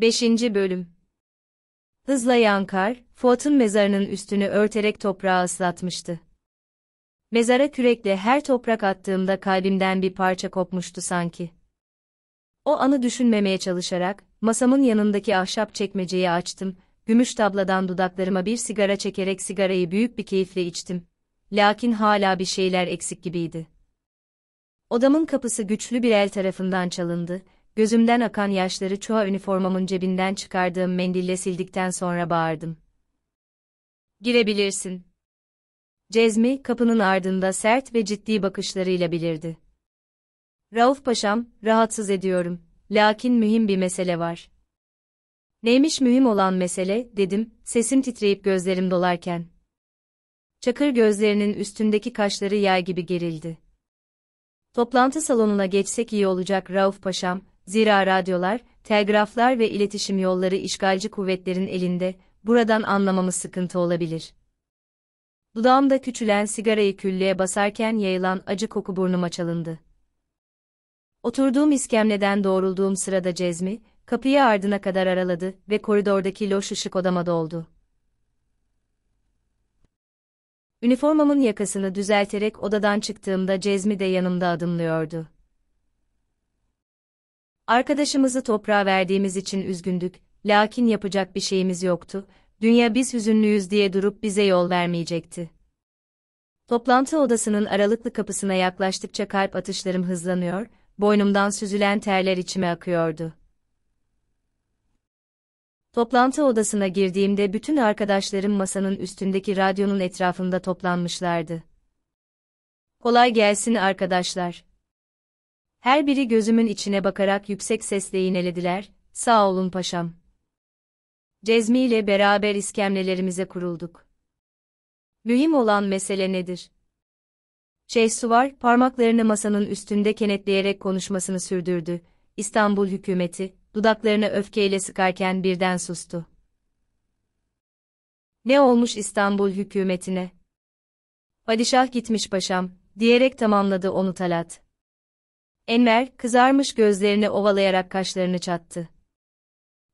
5. Bölüm Hızla Yankar, Fuat'ın mezarının üstünü örterek toprağı ıslatmıştı. Mezara kürekle her toprak attığımda kalbimden bir parça kopmuştu sanki. O anı düşünmemeye çalışarak, masamın yanındaki ahşap çekmeceyi açtım, gümüş tabladan dudaklarıma bir sigara çekerek sigarayı büyük bir keyifle içtim. Lakin hala bir şeyler eksik gibiydi. Odamın kapısı güçlü bir el tarafından çalındı, Gözümden akan yaşları çoğa üniformamın cebinden çıkardığım mendille sildikten sonra bağırdım. Girebilirsin. Cezmi, kapının ardında sert ve ciddi bakışlarıyla bilirdi. Rauf Paşam, rahatsız ediyorum. Lakin mühim bir mesele var. Neymiş mühim olan mesele, dedim, sesim titreyip gözlerim dolarken. Çakır gözlerinin üstündeki kaşları yay gibi gerildi. Toplantı salonuna geçsek iyi olacak Rauf Paşam, Zira radyolar, telgraflar ve iletişim yolları işgalci kuvvetlerin elinde, buradan anlamamız sıkıntı olabilir. Dudağımda küçülen sigarayı küllüğe basarken yayılan acı koku burnuma çalındı. Oturduğum iskemleden doğrulduğum sırada Cezmi, kapıyı ardına kadar araladı ve koridordaki loş ışık odama doldu. Üniformamın yakasını düzelterek odadan çıktığımda Cezmi de yanımda adımlıyordu. Arkadaşımızı toprağa verdiğimiz için üzgündük, lakin yapacak bir şeyimiz yoktu, dünya biz hüzünlüyüz diye durup bize yol vermeyecekti. Toplantı odasının aralıklı kapısına yaklaştıkça kalp atışlarım hızlanıyor, boynumdan süzülen terler içime akıyordu. Toplantı odasına girdiğimde bütün arkadaşlarım masanın üstündeki radyonun etrafında toplanmışlardı. Kolay gelsin arkadaşlar. Her biri gözümün içine bakarak yüksek sesle iğnelediler, sağ olun paşam. Cezmi ile beraber iskemlelerimize kurulduk. Mühim olan mesele nedir? Şeyh Suvar, parmaklarını masanın üstünde kenetleyerek konuşmasını sürdürdü. İstanbul hükümeti, dudaklarını öfkeyle sıkarken birden sustu. Ne olmuş İstanbul hükümetine? Padişah gitmiş paşam, diyerek tamamladı onu Talat. Enver, kızarmış gözlerini ovalayarak kaşlarını çattı.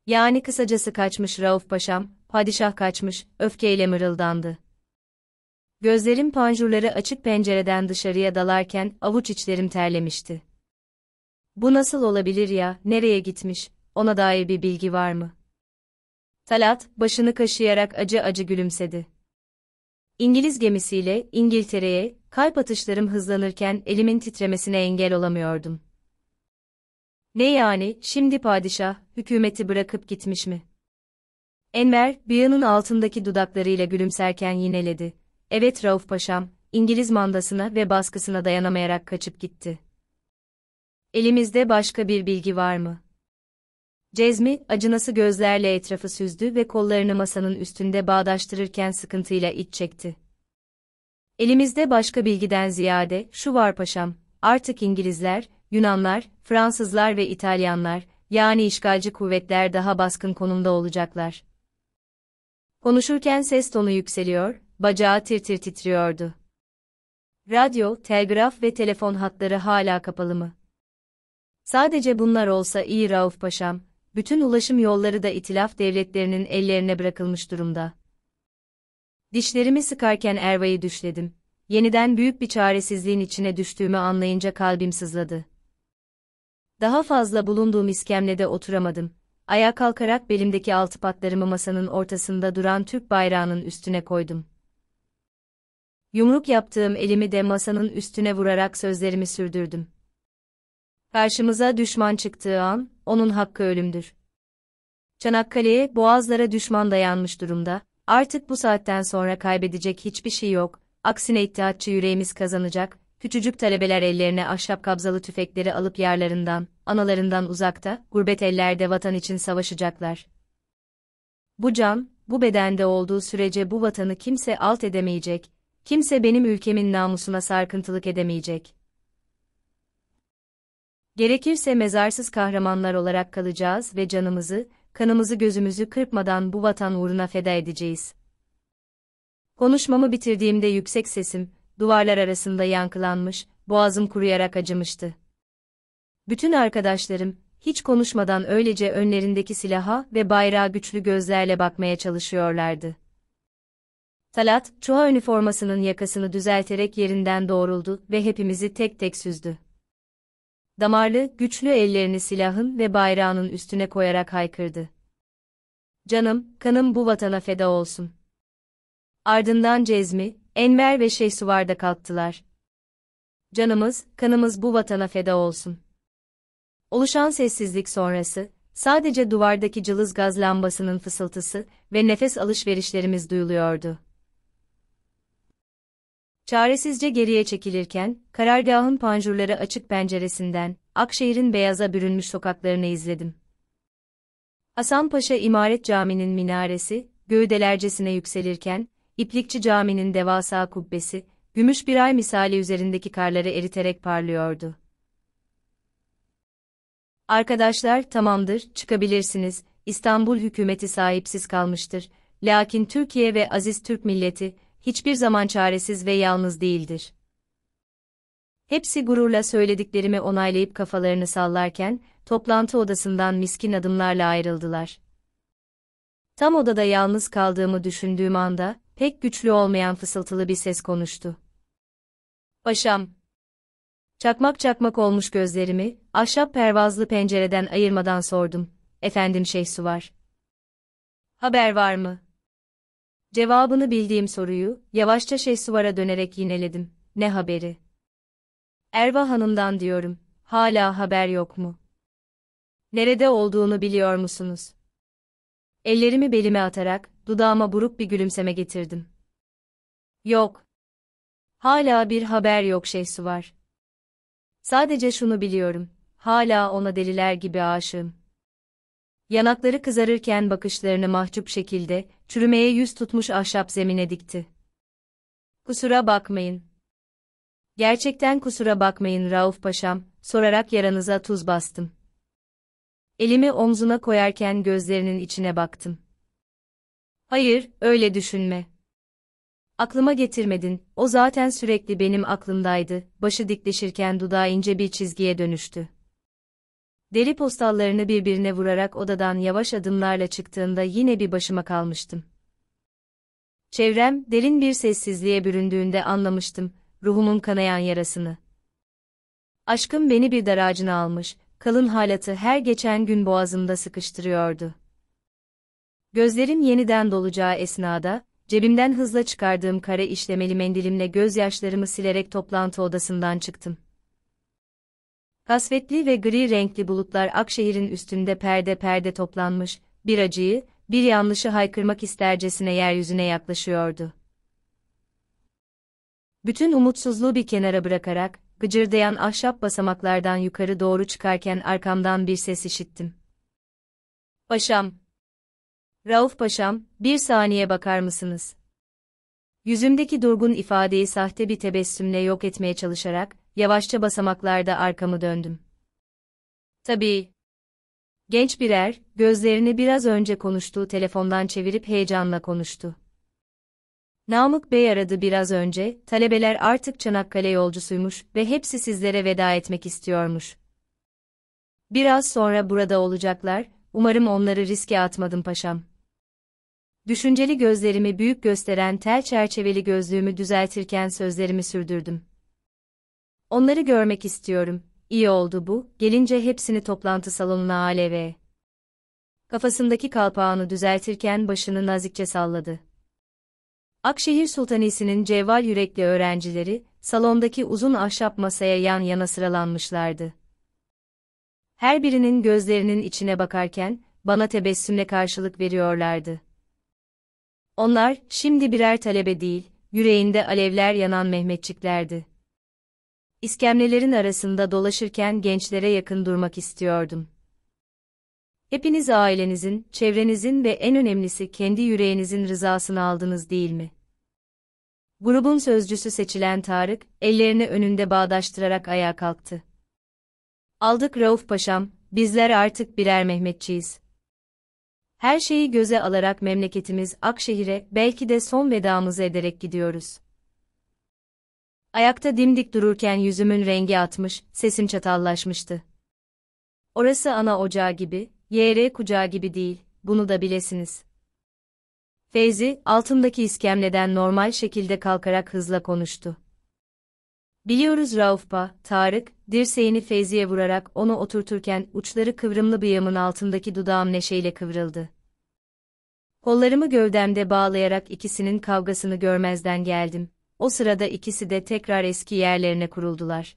Yani kısacası kaçmış Rauf Paşam, padişah kaçmış, öfkeyle mırıldandı. Gözlerim panjurları açık pencereden dışarıya dalarken avuç içlerim terlemişti. Bu nasıl olabilir ya, nereye gitmiş, ona dair bir bilgi var mı? Talat, başını kaşıyarak acı acı gülümsedi. İngiliz gemisiyle İngiltere'ye, kalp atışlarım hızlanırken elimin titremesine engel olamıyordum. Ne yani, şimdi padişah, hükümeti bırakıp gitmiş mi? Enver, Biyan'ın altındaki dudaklarıyla gülümserken yineledi. Evet Rauf Paşam, İngiliz mandasına ve baskısına dayanamayarak kaçıp gitti. Elimizde başka bir bilgi var mı? Cezmi, acınası gözlerle etrafı süzdü ve kollarını masanın üstünde bağdaştırırken sıkıntıyla iç çekti. Elimizde başka bilgiden ziyade şu var paşam, artık İngilizler, Yunanlar, Fransızlar ve İtalyanlar, yani işgalci kuvvetler daha baskın konumda olacaklar. Konuşurken ses tonu yükseliyor, bacağı tir tir titriyordu. Radyo, telgraf ve telefon hatları hala kapalı mı? Sadece bunlar olsa iyi Rauf Paşam, bütün ulaşım yolları da itilaf devletlerinin ellerine bırakılmış durumda. Dişlerimi sıkarken Erva'yı düşledim. Yeniden büyük bir çaresizliğin içine düştüğümü anlayınca kalbim sızladı. Daha fazla bulunduğum iskemlede oturamadım. Ayağa kalkarak belimdeki altı patlarımı masanın ortasında duran Türk bayrağının üstüne koydum. Yumruk yaptığım elimi de masanın üstüne vurarak sözlerimi sürdürdüm. Karşımıza düşman çıktığı an, onun hakkı ölümdür. Çanakkale'ye, boğazlara düşman dayanmış durumda, Artık bu saatten sonra kaybedecek hiçbir şey yok, aksine iddiatçı yüreğimiz kazanacak, küçücük talebeler ellerine ahşap kabzalı tüfekleri alıp yerlerinden, analarından uzakta, gurbet ellerde vatan için savaşacaklar. Bu can, bu bedende olduğu sürece bu vatanı kimse alt edemeyecek, kimse benim ülkemin namusuna sarkıntılık edemeyecek. Gerekirse mezarsız kahramanlar olarak kalacağız ve canımızı, kanımızı gözümüzü kırpmadan bu vatan uğruna feda edeceğiz. Konuşmamı bitirdiğimde yüksek sesim, duvarlar arasında yankılanmış, boğazım kuruyarak acımıştı. Bütün arkadaşlarım, hiç konuşmadan öylece önlerindeki silaha ve bayrağa güçlü gözlerle bakmaya çalışıyorlardı. Talat, çoğu üniformasının yakasını düzelterek yerinden doğruldu ve hepimizi tek tek süzdü. Damarlı, güçlü ellerini silahın ve bayrağının üstüne koyarak haykırdı. Canım, kanım bu vatana feda olsun. Ardından Cezmi, Enver ve Şeysuvar da kalktılar. Canımız, kanımız bu vatana feda olsun. Oluşan sessizlik sonrası, sadece duvardaki cılız gaz lambasının fısıltısı ve nefes alışverişlerimiz duyuluyordu. Çaresizce geriye çekilirken, karargahın panjurları açık penceresinden, Akşehir'in beyaza bürünmüş sokaklarını izledim. Hasan Paşa İmaret Camii'nin minaresi, gövdelercesine yükselirken, İplikçi Camii'nin devasa kubbesi, gümüş bir ay misali üzerindeki karları eriterek parlıyordu. Arkadaşlar tamamdır, çıkabilirsiniz, İstanbul hükümeti sahipsiz kalmıştır, lakin Türkiye ve aziz Türk milleti, hiçbir zaman çaresiz ve yalnız değildir. Hepsi gururla söylediklerimi onaylayıp kafalarını sallarken, toplantı odasından miskin adımlarla ayrıldılar. Tam odada yalnız kaldığımı düşündüğüm anda, pek güçlü olmayan fısıltılı bir ses konuştu. Paşam! Çakmak çakmak olmuş gözlerimi, ahşap pervazlı pencereden ayırmadan sordum. Efendim Şeyh var. Haber var mı? Cevabını bildiğim soruyu, yavaşça Şehsuvar'a dönerek yineledim. Ne haberi? Erva Hanım'dan diyorum. Hala haber yok mu? Nerede olduğunu biliyor musunuz? Ellerimi belime atarak, dudağıma buruk bir gülümseme getirdim. Yok. Hala bir haber yok Şehsuvar. Sadece şunu biliyorum. Hala ona deliler gibi aşığım. Yanakları kızarırken bakışlarını mahcup şekilde, çürümeye yüz tutmuş ahşap zemine dikti. Kusura bakmayın. Gerçekten kusura bakmayın Rauf Paşam, sorarak yaranıza tuz bastım. Elimi omzuna koyarken gözlerinin içine baktım. Hayır, öyle düşünme. Aklıma getirmedin, o zaten sürekli benim aklımdaydı, başı dikleşirken dudağı ince bir çizgiye dönüştü. Deri postallarını birbirine vurarak odadan yavaş adımlarla çıktığımda yine bir başıma kalmıştım. Çevrem, derin bir sessizliğe büründüğünde anlamıştım, ruhumun kanayan yarasını. Aşkım beni bir daracına almış, kalın halatı her geçen gün boğazımda sıkıştırıyordu. Gözlerim yeniden dolacağı esnada, cebimden hızla çıkardığım kare işlemeli mendilimle gözyaşlarımı silerek toplantı odasından çıktım. Kasvetli ve gri renkli bulutlar Akşehir'in üstünde perde perde toplanmış, bir acıyı, bir yanlışı haykırmak istercesine yeryüzüne yaklaşıyordu. Bütün umutsuzluğu bir kenara bırakarak, gıcırdayan ahşap basamaklardan yukarı doğru çıkarken arkamdan bir ses işittim. Paşam! Rauf Paşam, bir saniye bakar mısınız? Yüzümdeki durgun ifadeyi sahte bir tebessümle yok etmeye çalışarak, yavaşça basamaklarda arkamı döndüm. Tabii. Genç bir er, gözlerini biraz önce konuştuğu telefondan çevirip heyecanla konuştu. Namık Bey aradı biraz önce, talebeler artık Çanakkale yolcusuymuş ve hepsi sizlere veda etmek istiyormuş. Biraz sonra burada olacaklar, umarım onları riske atmadım paşam. Düşünceli gözlerimi büyük gösteren tel çerçeveli gözlüğümü düzeltirken sözlerimi sürdürdüm. Onları görmek istiyorum. İyi oldu bu, gelince hepsini toplantı salonuna aleve. Kafasındaki kalpağını düzeltirken başını nazikçe salladı. Akşehir Sultanisi'nin cevval yürekli öğrencileri, salondaki uzun ahşap masaya yan yana sıralanmışlardı. Her birinin gözlerinin içine bakarken, bana tebessümle karşılık veriyorlardı. Onlar, şimdi birer talebe değil, yüreğinde alevler yanan Mehmetçiklerdi. İskemlelerin arasında dolaşırken gençlere yakın durmak istiyordum. Hepiniz ailenizin, çevrenizin ve en önemlisi kendi yüreğinizin rızasını aldınız değil mi? Grubun sözcüsü seçilen Tarık, ellerini önünde bağdaştırarak ayağa kalktı. Aldık Rauf Paşam, bizler artık birer Mehmetçiyiz. Her şeyi göze alarak memleketimiz Akşehir'e belki de son vedamızı ederek gidiyoruz. Ayakta dimdik dururken yüzümün rengi atmış, sesim çatallaşmıştı. Orası ana ocağı gibi, YR kucağı gibi değil, bunu da bilesiniz. Feyzi, altımdaki iskemleden normal şekilde kalkarak hızla konuştu. Biliyoruz Raufpa, Tarık, dirseğini Feyzi'ye vurarak onu oturturken uçları kıvrımlı bıyığımın altındaki dudağım neşeyle kıvrıldı. Kollarımı gövdemde bağlayarak ikisinin kavgasını görmezden geldim. O sırada ikisi de tekrar eski yerlerine kuruldular.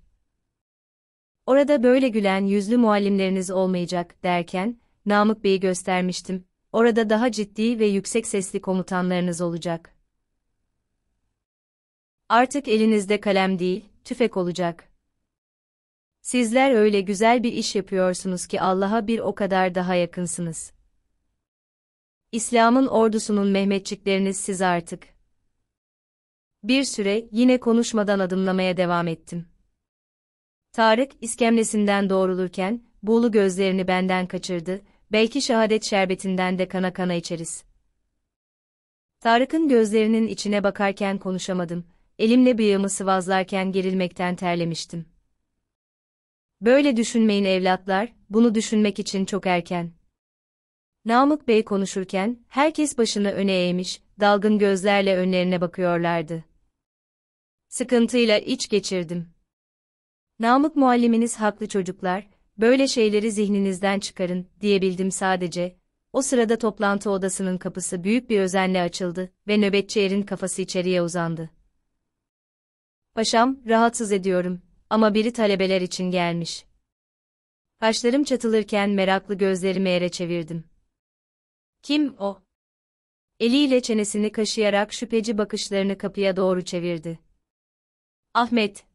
Orada böyle gülen yüzlü muallimleriniz olmayacak derken, Namık Bey'i göstermiştim. Orada daha ciddi ve yüksek sesli komutanlarınız olacak. Artık elinizde kalem değil, tüfek olacak. Sizler öyle güzel bir iş yapıyorsunuz ki Allah'a bir o kadar daha yakınsınız. İslam'ın ordusunun Mehmetçikleriniz siz artık. Bir süre yine konuşmadan adımlamaya devam ettim. Tarık iskemlesinden doğrulurken buğulu gözlerini benden kaçırdı, belki şehadet şerbetinden de kana kana içeriz. Tarık'ın gözlerinin içine bakarken konuşamadım, elimle bıyığımı sıvazlarken gerilmekten terlemiştim. Böyle düşünmeyin evlatlar, bunu düşünmek için çok erken. Namık Bey konuşurken herkes başını öne eğmiş, dalgın gözlerle önlerine bakıyorlardı. Sıkıntıyla iç geçirdim. Namık mualliminiz haklı çocuklar, böyle şeyleri zihninizden çıkarın diyebildim sadece. O sırada toplantı odasının kapısı büyük bir özenle açıldı ve nöbetçi erin kafası içeriye uzandı. Paşam, rahatsız ediyorum ama biri talebeler için gelmiş. Başlarım çatılırken meraklı gözlerimi yere çevirdim. Kim o? Eliyle çenesini kaşıyarak şüpheci bakışlarını kapıya doğru çevirdi. Ahmet.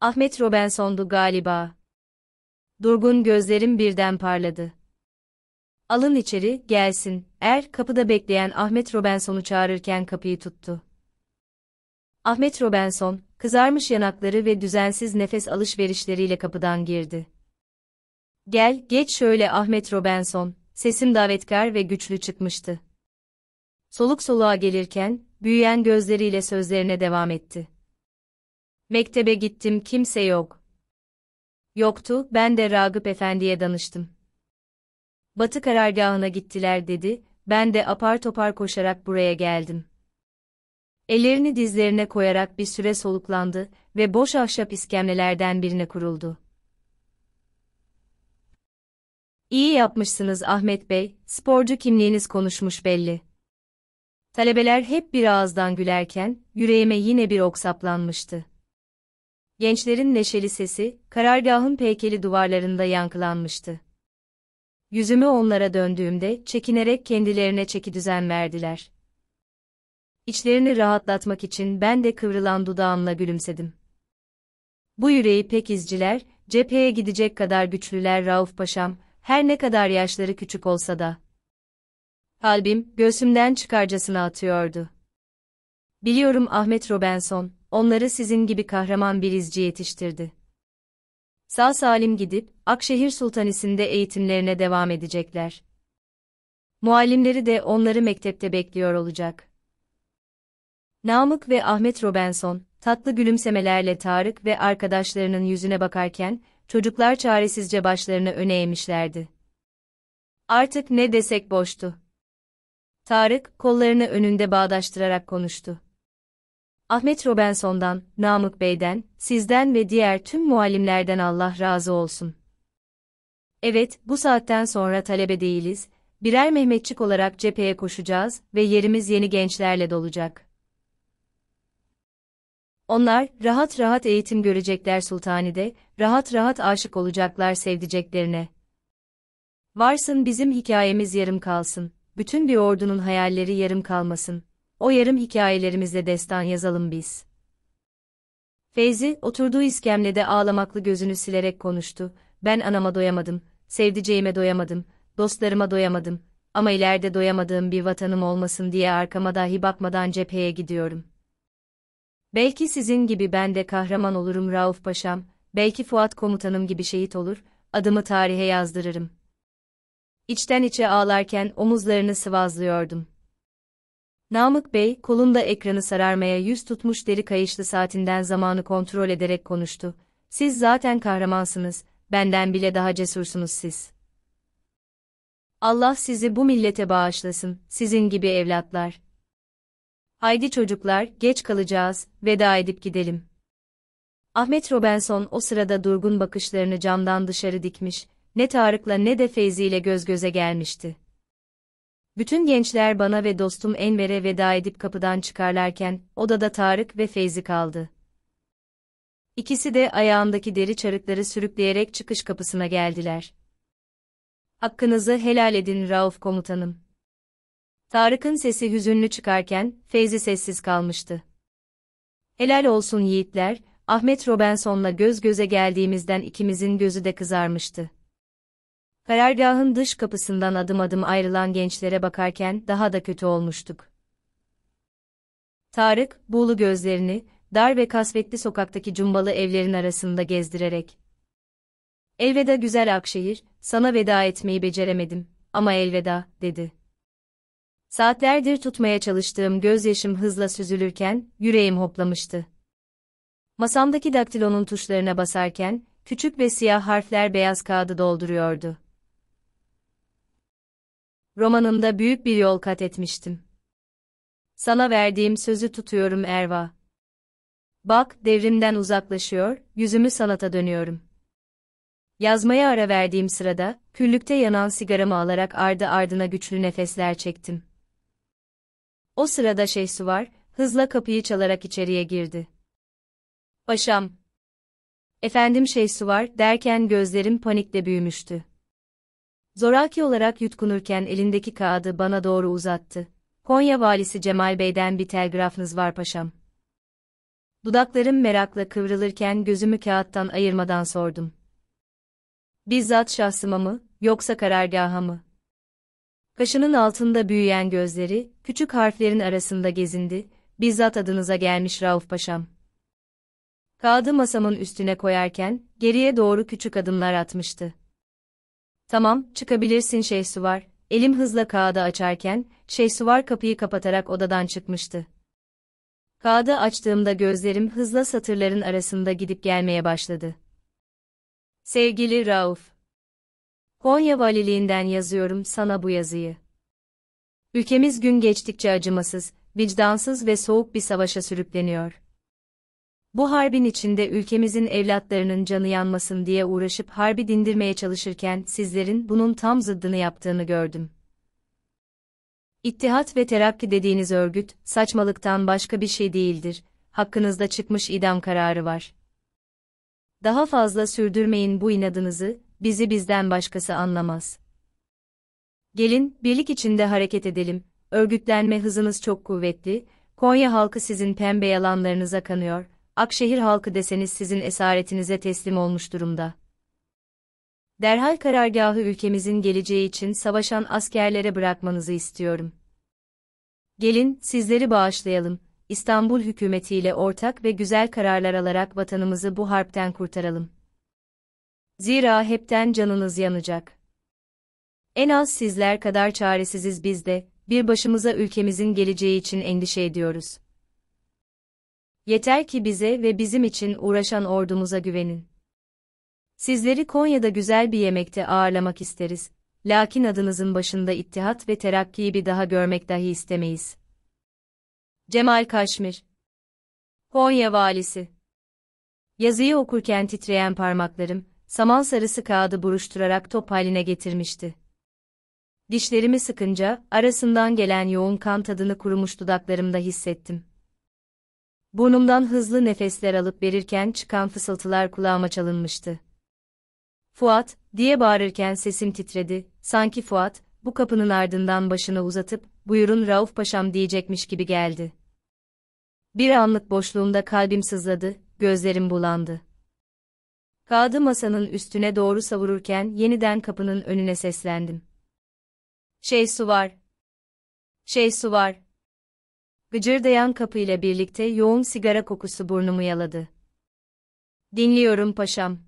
Ahmet Robinson'du galiba. Durgun gözlerim birden parladı. Alın içeri, gelsin. Er, kapıda bekleyen Ahmet Robinson'u çağırırken kapıyı tuttu. Ahmet Robinson, kızarmış yanakları ve düzensiz nefes alışverişleriyle kapıdan girdi. Gel, geç şöyle Ahmet Robinson, sesim davetkar ve güçlü çıkmıştı. Soluk soluğa gelirken, büyüyen gözleriyle sözlerine devam etti. Mektebe gittim kimse yok. Yoktu, ben de Ragıp Efendi'ye danıştım. Batı karargahına gittiler dedi, ben de apar topar koşarak buraya geldim. Ellerini dizlerine koyarak bir süre soluklandı ve boş ahşap iskemlelerden birine kuruldu. İyi yapmışsınız Ahmet Bey, sporcu kimliğiniz konuşmuş belli. Talebeler hep bir ağızdan gülerken, yüreğime yine bir ok saplanmıştı. Gençlerin neşeli sesi, karargahın peykeli duvarlarında yankılanmıştı. Yüzümü onlara döndüğümde, çekinerek kendilerine çeki düzen verdiler. İçlerini rahatlatmak için ben de kıvrılan dudağımla gülümsedim. Bu yüreği pek izciler, cepheye gidecek kadar güçlüler Rauf Paşam, her ne kadar yaşları küçük olsa da. Kalbim, göğsümden çıkarcasına atıyordu. Biliyorum Ahmet Robinson, onları sizin gibi kahraman bir izci yetiştirdi. Sağ salim gidip, Akşehir Sultanisi'nde eğitimlerine devam edecekler. Muallimleri de onları mektepte bekliyor olacak. Namık ve Ahmet Robinson, tatlı gülümsemelerle Tarık ve arkadaşlarının yüzüne bakarken, çocuklar çaresizce başlarını öne eğmişlerdi. Artık ne desek boştu. Tarık, kollarını önünde bağdaştırarak konuştu. Ahmet Robinson'dan, Namık Bey'den, sizden ve diğer tüm muallimlerden Allah razı olsun. Evet, bu saatten sonra talebe değiliz, birer Mehmetçik olarak cepheye koşacağız ve yerimiz yeni gençlerle dolacak. Onlar, rahat rahat eğitim görecekler Sultani'de, rahat rahat aşık olacaklar sevdiceklerine. Varsın bizim hikayemiz yarım kalsın, bütün bir ordunun hayalleri yarım kalmasın, o yarım hikayelerimizle destan yazalım biz. Feyzi, oturduğu iskemlede ağlamaklı gözünü silerek konuştu, ben anama doyamadım, sevdiceğime doyamadım, dostlarıma doyamadım, ama ileride doyamadığım bir vatanım olmasın diye arkama dahi bakmadan cepheye gidiyorum. Belki sizin gibi ben de kahraman olurum Rauf Paşam, belki Fuat komutanım gibi şehit olur, adımı tarihe yazdırırım. İçten içe ağlarken omuzlarını sıvazlıyordum. Namık Bey, kolunda ekranı sararmaya yüz tutmuş deri kayışlı saatinden zamanı kontrol ederek konuştu. Siz zaten kahramansınız, benden bile daha cesursunuz siz. Allah sizi bu millete bağışlasın, sizin gibi evlatlar. Haydi çocuklar, geç kalacağız, veda edip gidelim. Ahmet Robinson o sırada durgun bakışlarını camdan dışarı dikmiş, ne Tarık'la ne de Feyzi ile göz göze gelmişti. Bütün gençler bana ve dostum Enver'e veda edip kapıdan çıkarlarken, odada Tarık ve Feyzi kaldı. İkisi de ayağındaki deri çarıkları sürükleyerek çıkış kapısına geldiler. Hakkınızı helal edin Rauf komutanım. Tarık'ın sesi hüzünlü çıkarken, Feyzi sessiz kalmıştı. Helal olsun yiğitler, Ahmet Robinson'la göz göze geldiğimizden ikimizin gözü de kızarmıştı. Karargahın dış kapısından adım adım ayrılan gençlere bakarken daha da kötü olmuştuk. Tarık, buğulu gözlerini, dar ve kasvetli sokaktaki cumbalı evlerin arasında gezdirerek. Elveda güzel Akşehir, sana veda etmeyi beceremedim ama elveda, dedi. Saatlerdir tutmaya çalıştığım gözyaşım hızla süzülürken, yüreğim hoplamıştı. Masamdaki daktilonun tuşlarına basarken, küçük ve siyah harfler beyaz kağıdı dolduruyordu. Romanımda büyük bir yol kat etmiştim. Sana verdiğim sözü tutuyorum Erva. Bak, devrimden uzaklaşıyor, yüzümü sanata dönüyorum. Yazmaya ara verdiğim sırada, küllükte yanan sigaramı alarak ardı ardına güçlü nefesler çektim. O sırada Şehsuvar, hızla kapıyı çalarak içeriye girdi. Paşam. Efendim şey su var derken gözlerim panikle büyümüştü. Zoraki olarak yutkunurken elindeki kağıdı bana doğru uzattı. Konya valisi Cemal Bey'den bir telgrafınız var paşam. Dudaklarım merakla kıvrılırken gözümü kağıttan ayırmadan sordum. Bizzat şahsıma mı, yoksa karargaha mı? Kaşının altında büyüyen gözleri, küçük harflerin arasında gezindi, bizzat adınıza gelmiş Rauf Paşam. Kağıdı masamın üstüne koyarken, geriye doğru küçük adımlar atmıştı. Tamam, çıkabilirsin Şehsuvar, elim hızla kağıdı açarken, Şehsuvar kapıyı kapatarak odadan çıkmıştı. Kağıdı açtığımda gözlerim hızla satırların arasında gidip gelmeye başladı. Sevgili Rauf. Konya Valiliğinden yazıyorum sana bu yazıyı. Ülkemiz gün geçtikçe acımasız, vicdansız ve soğuk bir savaşa sürükleniyor. Bu harbin içinde ülkemizin evlatlarının canı yanmasın diye uğraşıp harbi dindirmeye çalışırken sizlerin bunun tam zıddını yaptığını gördüm. İttihat ve Terakki dediğiniz örgüt, saçmalıktan başka bir şey değildir, hakkınızda çıkmış idam kararı var. Daha fazla sürdürmeyin bu inadınızı, bizi bizden başkası anlamaz. Gelin, birlik içinde hareket edelim, örgütlenme hızınız çok kuvvetli, Konya halkı sizin pembe yalanlarınıza kanıyor, Akşehir halkı deseniz sizin esaretinize teslim olmuş durumda. Derhal karargahı ülkemizin geleceği için savaşan askerlere bırakmanızı istiyorum. Gelin, sizleri bağışlayalım, İstanbul hükümetiyle ortak ve güzel kararlar alarak vatanımızı bu harpten kurtaralım. Zira hepten canınız yanacak. En az sizler kadar çaresiziz biz de, bir başımıza ülkemizin geleceği için endişe ediyoruz. Yeter ki bize ve bizim için uğraşan ordumuza güvenin. Sizleri Konya'da güzel bir yemekte ağırlamak isteriz. Lakin adınızın başında ittihat ve terakkiyi bir daha görmek dahi istemeyiz. Cemal Kaşmir Konya Valisi Yazıyı okurken titreyen parmaklarım, saman sarısı kağıdı buruşturarak top haline getirmişti. Dişlerimi sıkınca, arasından gelen yoğun kan tadını kurumuş dudaklarımda hissettim. Burnumdan hızlı nefesler alıp verirken çıkan fısıltılar kulağıma çalınmıştı. Fuat, diye bağırırken sesim titredi, sanki Fuat, bu kapının ardından başını uzatıp, buyurun Rauf Paşam diyecekmiş gibi geldi. Bir anlık boşluğunda kalbim sızladı, gözlerim bulandı. Kağıdı masanın üstüne doğru savururken yeniden kapının önüne seslendim. Şey su var. Şey su var gıcırdayan kapı ile birlikte yoğun sigara kokusu burnumu yaladı. Dinliyorum paşam.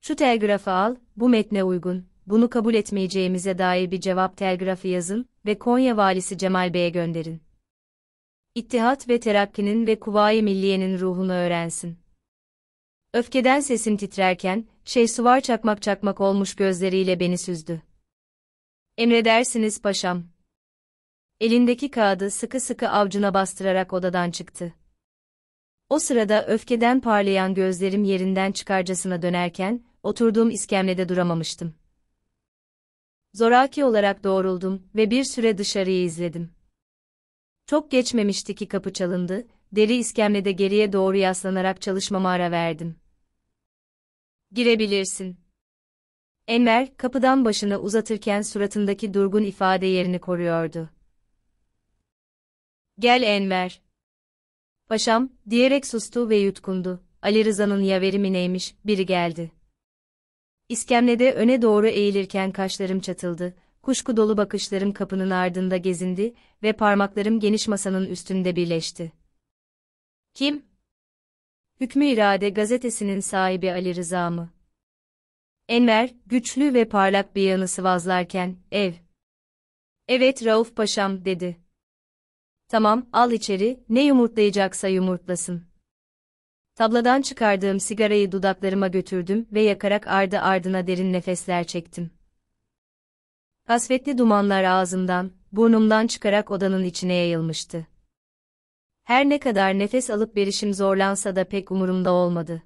Şu telgrafı al, bu metne uygun, bunu kabul etmeyeceğimize dair bir cevap telgrafı yazın ve Konya valisi Cemal Bey'e gönderin. İttihat ve Terakki'nin ve Kuvayi Milliye'nin ruhunu öğrensin. Öfkeden sesim titrerken, şey suvar çakmak çakmak olmuş gözleriyle beni süzdü. Emredersiniz paşam. Elindeki kağıdı sıkı sıkı avcuna bastırarak odadan çıktı. O sırada öfkeden parlayan gözlerim yerinden çıkarcasına dönerken, oturduğum iskemlede duramamıştım. Zoraki olarak doğruldum ve bir süre dışarıyı izledim. Çok geçmemişti ki kapı çalındı, deri iskemlede geriye doğru yaslanarak çalışmama ara verdim. Girebilirsin. Enver, kapıdan başını uzatırken suratındaki durgun ifade yerini koruyordu. Gel Enver. Paşam, diyerek sustu ve yutkundu. Ali Rıza'nın yaveri mi neymiş, biri geldi. İskemlede öne doğru eğilirken kaşlarım çatıldı, kuşku dolu bakışlarım kapının ardında gezindi ve parmaklarım geniş masanın üstünde birleşti. Kim? Hükmü İrade gazetesinin sahibi Ali Rıza mı? Enver, güçlü ve parlak bir yanı sıvazlarken, ev. Evet Rauf Paşam, dedi. Tamam, al içeri, ne yumurtlayacaksa yumurtlasın. Tabladan çıkardığım sigarayı dudaklarıma götürdüm ve yakarak ardı ardına derin nefesler çektim. Kasvetli dumanlar ağzımdan, burnumdan çıkarak odanın içine yayılmıştı. Her ne kadar nefes alıp verişim zorlansa da pek umurumda olmadı.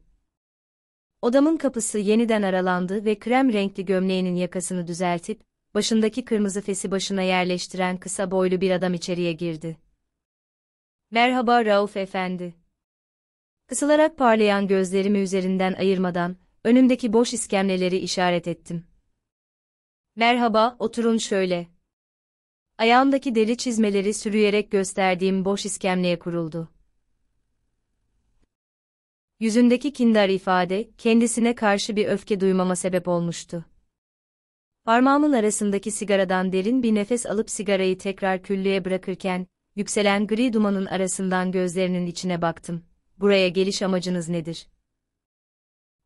Odamın kapısı yeniden aralandı ve krem renkli gömleğinin yakasını düzeltip, başındaki kırmızı fesi başına yerleştiren kısa boylu bir adam içeriye girdi. Merhaba Rauf efendi. Kısılarak parlayan gözlerimi üzerinden ayırmadan, önümdeki boş iskemleleri işaret ettim. Merhaba, oturun şöyle. Ayağımdaki deli çizmeleri sürüyerek gösterdiğim boş iskemleye kuruldu. Yüzündeki kindar ifade, kendisine karşı bir öfke duymama sebep olmuştu. Parmağımın arasındaki sigaradan derin bir nefes alıp sigarayı tekrar küllüğe bırakırken, Yükselen gri dumanın arasından gözlerinin içine baktım. Buraya geliş amacınız nedir?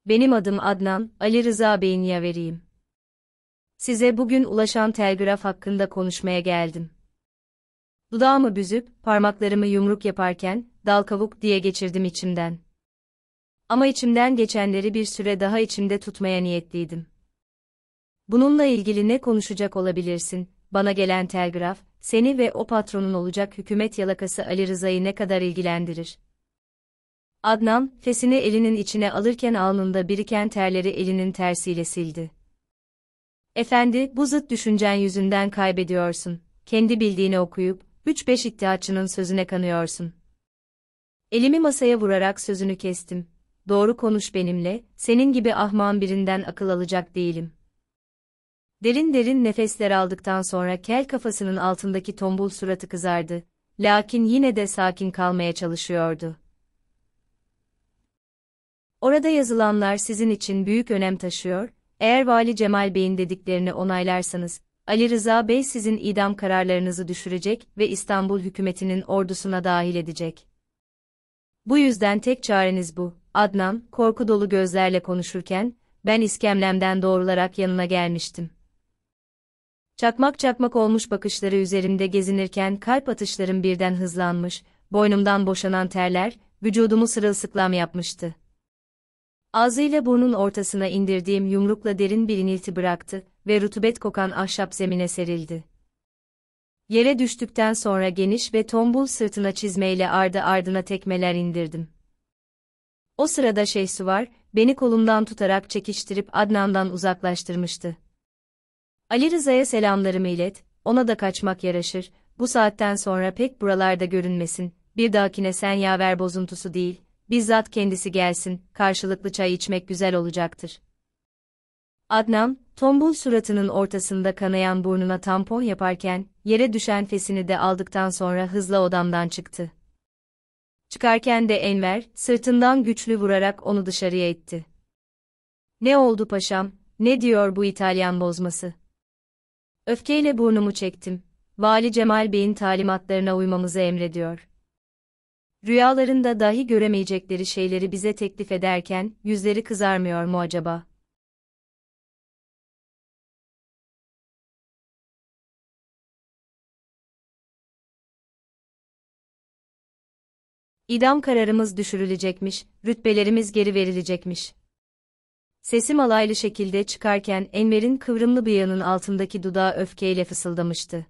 Benim adım Adnan, Ali Rıza Bey'in yaveriyim. Size bugün ulaşan telgraf hakkında konuşmaya geldim. Dudağımı büzüp, parmaklarımı yumruk yaparken, dal kavuk diye geçirdim içimden. Ama içimden geçenleri bir süre daha içimde tutmaya niyetliydim. Bununla ilgili ne konuşacak olabilirsin, bana gelen telgraf, seni ve o patronun olacak hükümet yalakası Ali Rıza'yı ne kadar ilgilendirir? Adnan, fesini elinin içine alırken alnında biriken terleri elinin tersiyle sildi. Efendi, bu zıt düşüncen yüzünden kaybediyorsun. Kendi bildiğini okuyup, üç beş iddiaçının sözüne kanıyorsun. Elimi masaya vurarak sözünü kestim. Doğru konuş benimle, senin gibi ahman birinden akıl alacak değilim. Derin derin nefesler aldıktan sonra kel kafasının altındaki tombul suratı kızardı. Lakin yine de sakin kalmaya çalışıyordu. Orada yazılanlar sizin için büyük önem taşıyor. Eğer Vali Cemal Bey'in dediklerini onaylarsanız, Ali Rıza Bey sizin idam kararlarınızı düşürecek ve İstanbul hükümetinin ordusuna dahil edecek. Bu yüzden tek çareniz bu. Adnan, korku dolu gözlerle konuşurken, ben iskemlemden doğrularak yanına gelmiştim. Çakmak çakmak olmuş bakışları üzerimde gezinirken kalp atışlarım birden hızlanmış, boynumdan boşanan terler, vücudumu sırılsıklam yapmıştı. Ağzıyla burnun ortasına indirdiğim yumrukla derin bir inilti bıraktı ve rutubet kokan ahşap zemine serildi. Yere düştükten sonra geniş ve tombul sırtına çizmeyle ardı ardına tekmeler indirdim. O sırada Şehsuvar, beni kolumdan tutarak çekiştirip Adnan'dan uzaklaştırmıştı. Ali Rıza'ya selamlarımı ilet, ona da kaçmak yaraşır, bu saatten sonra pek buralarda görünmesin, bir dahakine sen yaver bozuntusu değil, bizzat kendisi gelsin, karşılıklı çay içmek güzel olacaktır. Adnan, tombul suratının ortasında kanayan burnuna tampon yaparken, yere düşen fesini de aldıktan sonra hızla odamdan çıktı. Çıkarken de Enver, sırtından güçlü vurarak onu dışarıya itti. Ne oldu paşam, ne diyor bu İtalyan bozması? Öfkeyle burnumu çektim. Vali Cemal Bey'in talimatlarına uymamızı emrediyor. Rüyalarında dahi göremeyecekleri şeyleri bize teklif ederken yüzleri kızarmıyor mu acaba? İdam kararımız düşürülecekmiş, rütbelerimiz geri verilecekmiş. Sesim alaylı şekilde çıkarken Enver'in kıvrımlı bıyığının altındaki dudağı öfkeyle fısıldamıştı.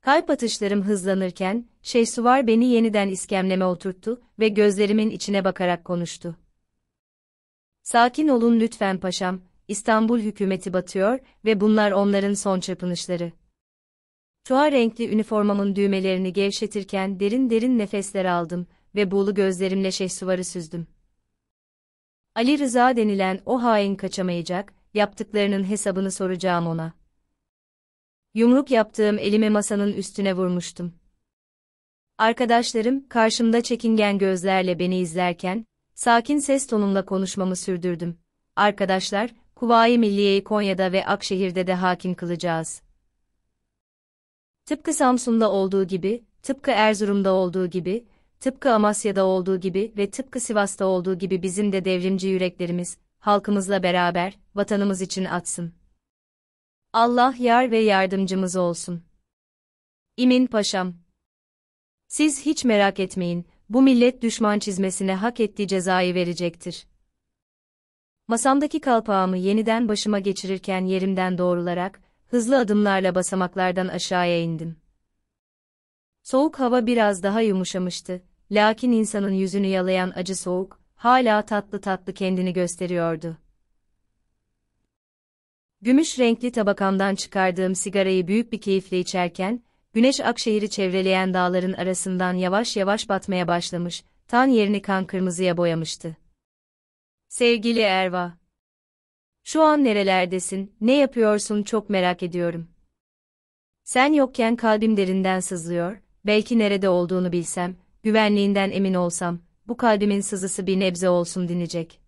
Kalp atışlarım hızlanırken, Şehsuvar beni yeniden iskemleme oturttu ve gözlerimin içine bakarak konuştu. Sakin olun lütfen paşam, İstanbul hükümeti batıyor ve bunlar onların son çırpınışları. Tuğa renkli üniformamın düğmelerini gevşetirken derin derin nefesler aldım ve buğulu gözlerimle Şehsuvar'ı süzdüm. Ali Rıza denilen o hain kaçamayacak, yaptıklarının hesabını soracağım ona. Yumruk yaptığım elime masanın üstüne vurmuştum. Arkadaşlarım karşımda çekingen gözlerle beni izlerken, sakin ses tonumla konuşmamı sürdürdüm. Arkadaşlar, Kuvayi Milliye'yi Konya'da ve Akşehir'de de hakim kılacağız. Tıpkı Samsun'da olduğu gibi, tıpkı Erzurum'da olduğu gibi, tıpkı Amasya'da olduğu gibi ve tıpkı Sivas'ta olduğu gibi bizim de devrimci yüreklerimiz, halkımızla beraber, vatanımız için atsın. Allah yar ve yardımcımız olsun. İmin Paşam Siz hiç merak etmeyin, bu millet düşman çizmesine hak ettiği cezayı verecektir. Masamdaki kalpağımı yeniden başıma geçirirken yerimden doğrularak, hızlı adımlarla basamaklardan aşağıya indim. Soğuk hava biraz daha yumuşamıştı, lakin insanın yüzünü yalayan acı soğuk, hala tatlı tatlı kendini gösteriyordu. Gümüş renkli tabakamdan çıkardığım sigarayı büyük bir keyifle içerken, güneş Akşehir'i çevreleyen dağların arasından yavaş yavaş batmaya başlamış, tan yerini kan kırmızıya boyamıştı. Sevgili Erva, şu an nerelerdesin, ne yapıyorsun çok merak ediyorum. Sen yokken kalbim derinden sızlıyor, belki nerede olduğunu bilsem, güvenliğinden emin olsam, bu kalbimin sızısı bir nebze olsun dinecek.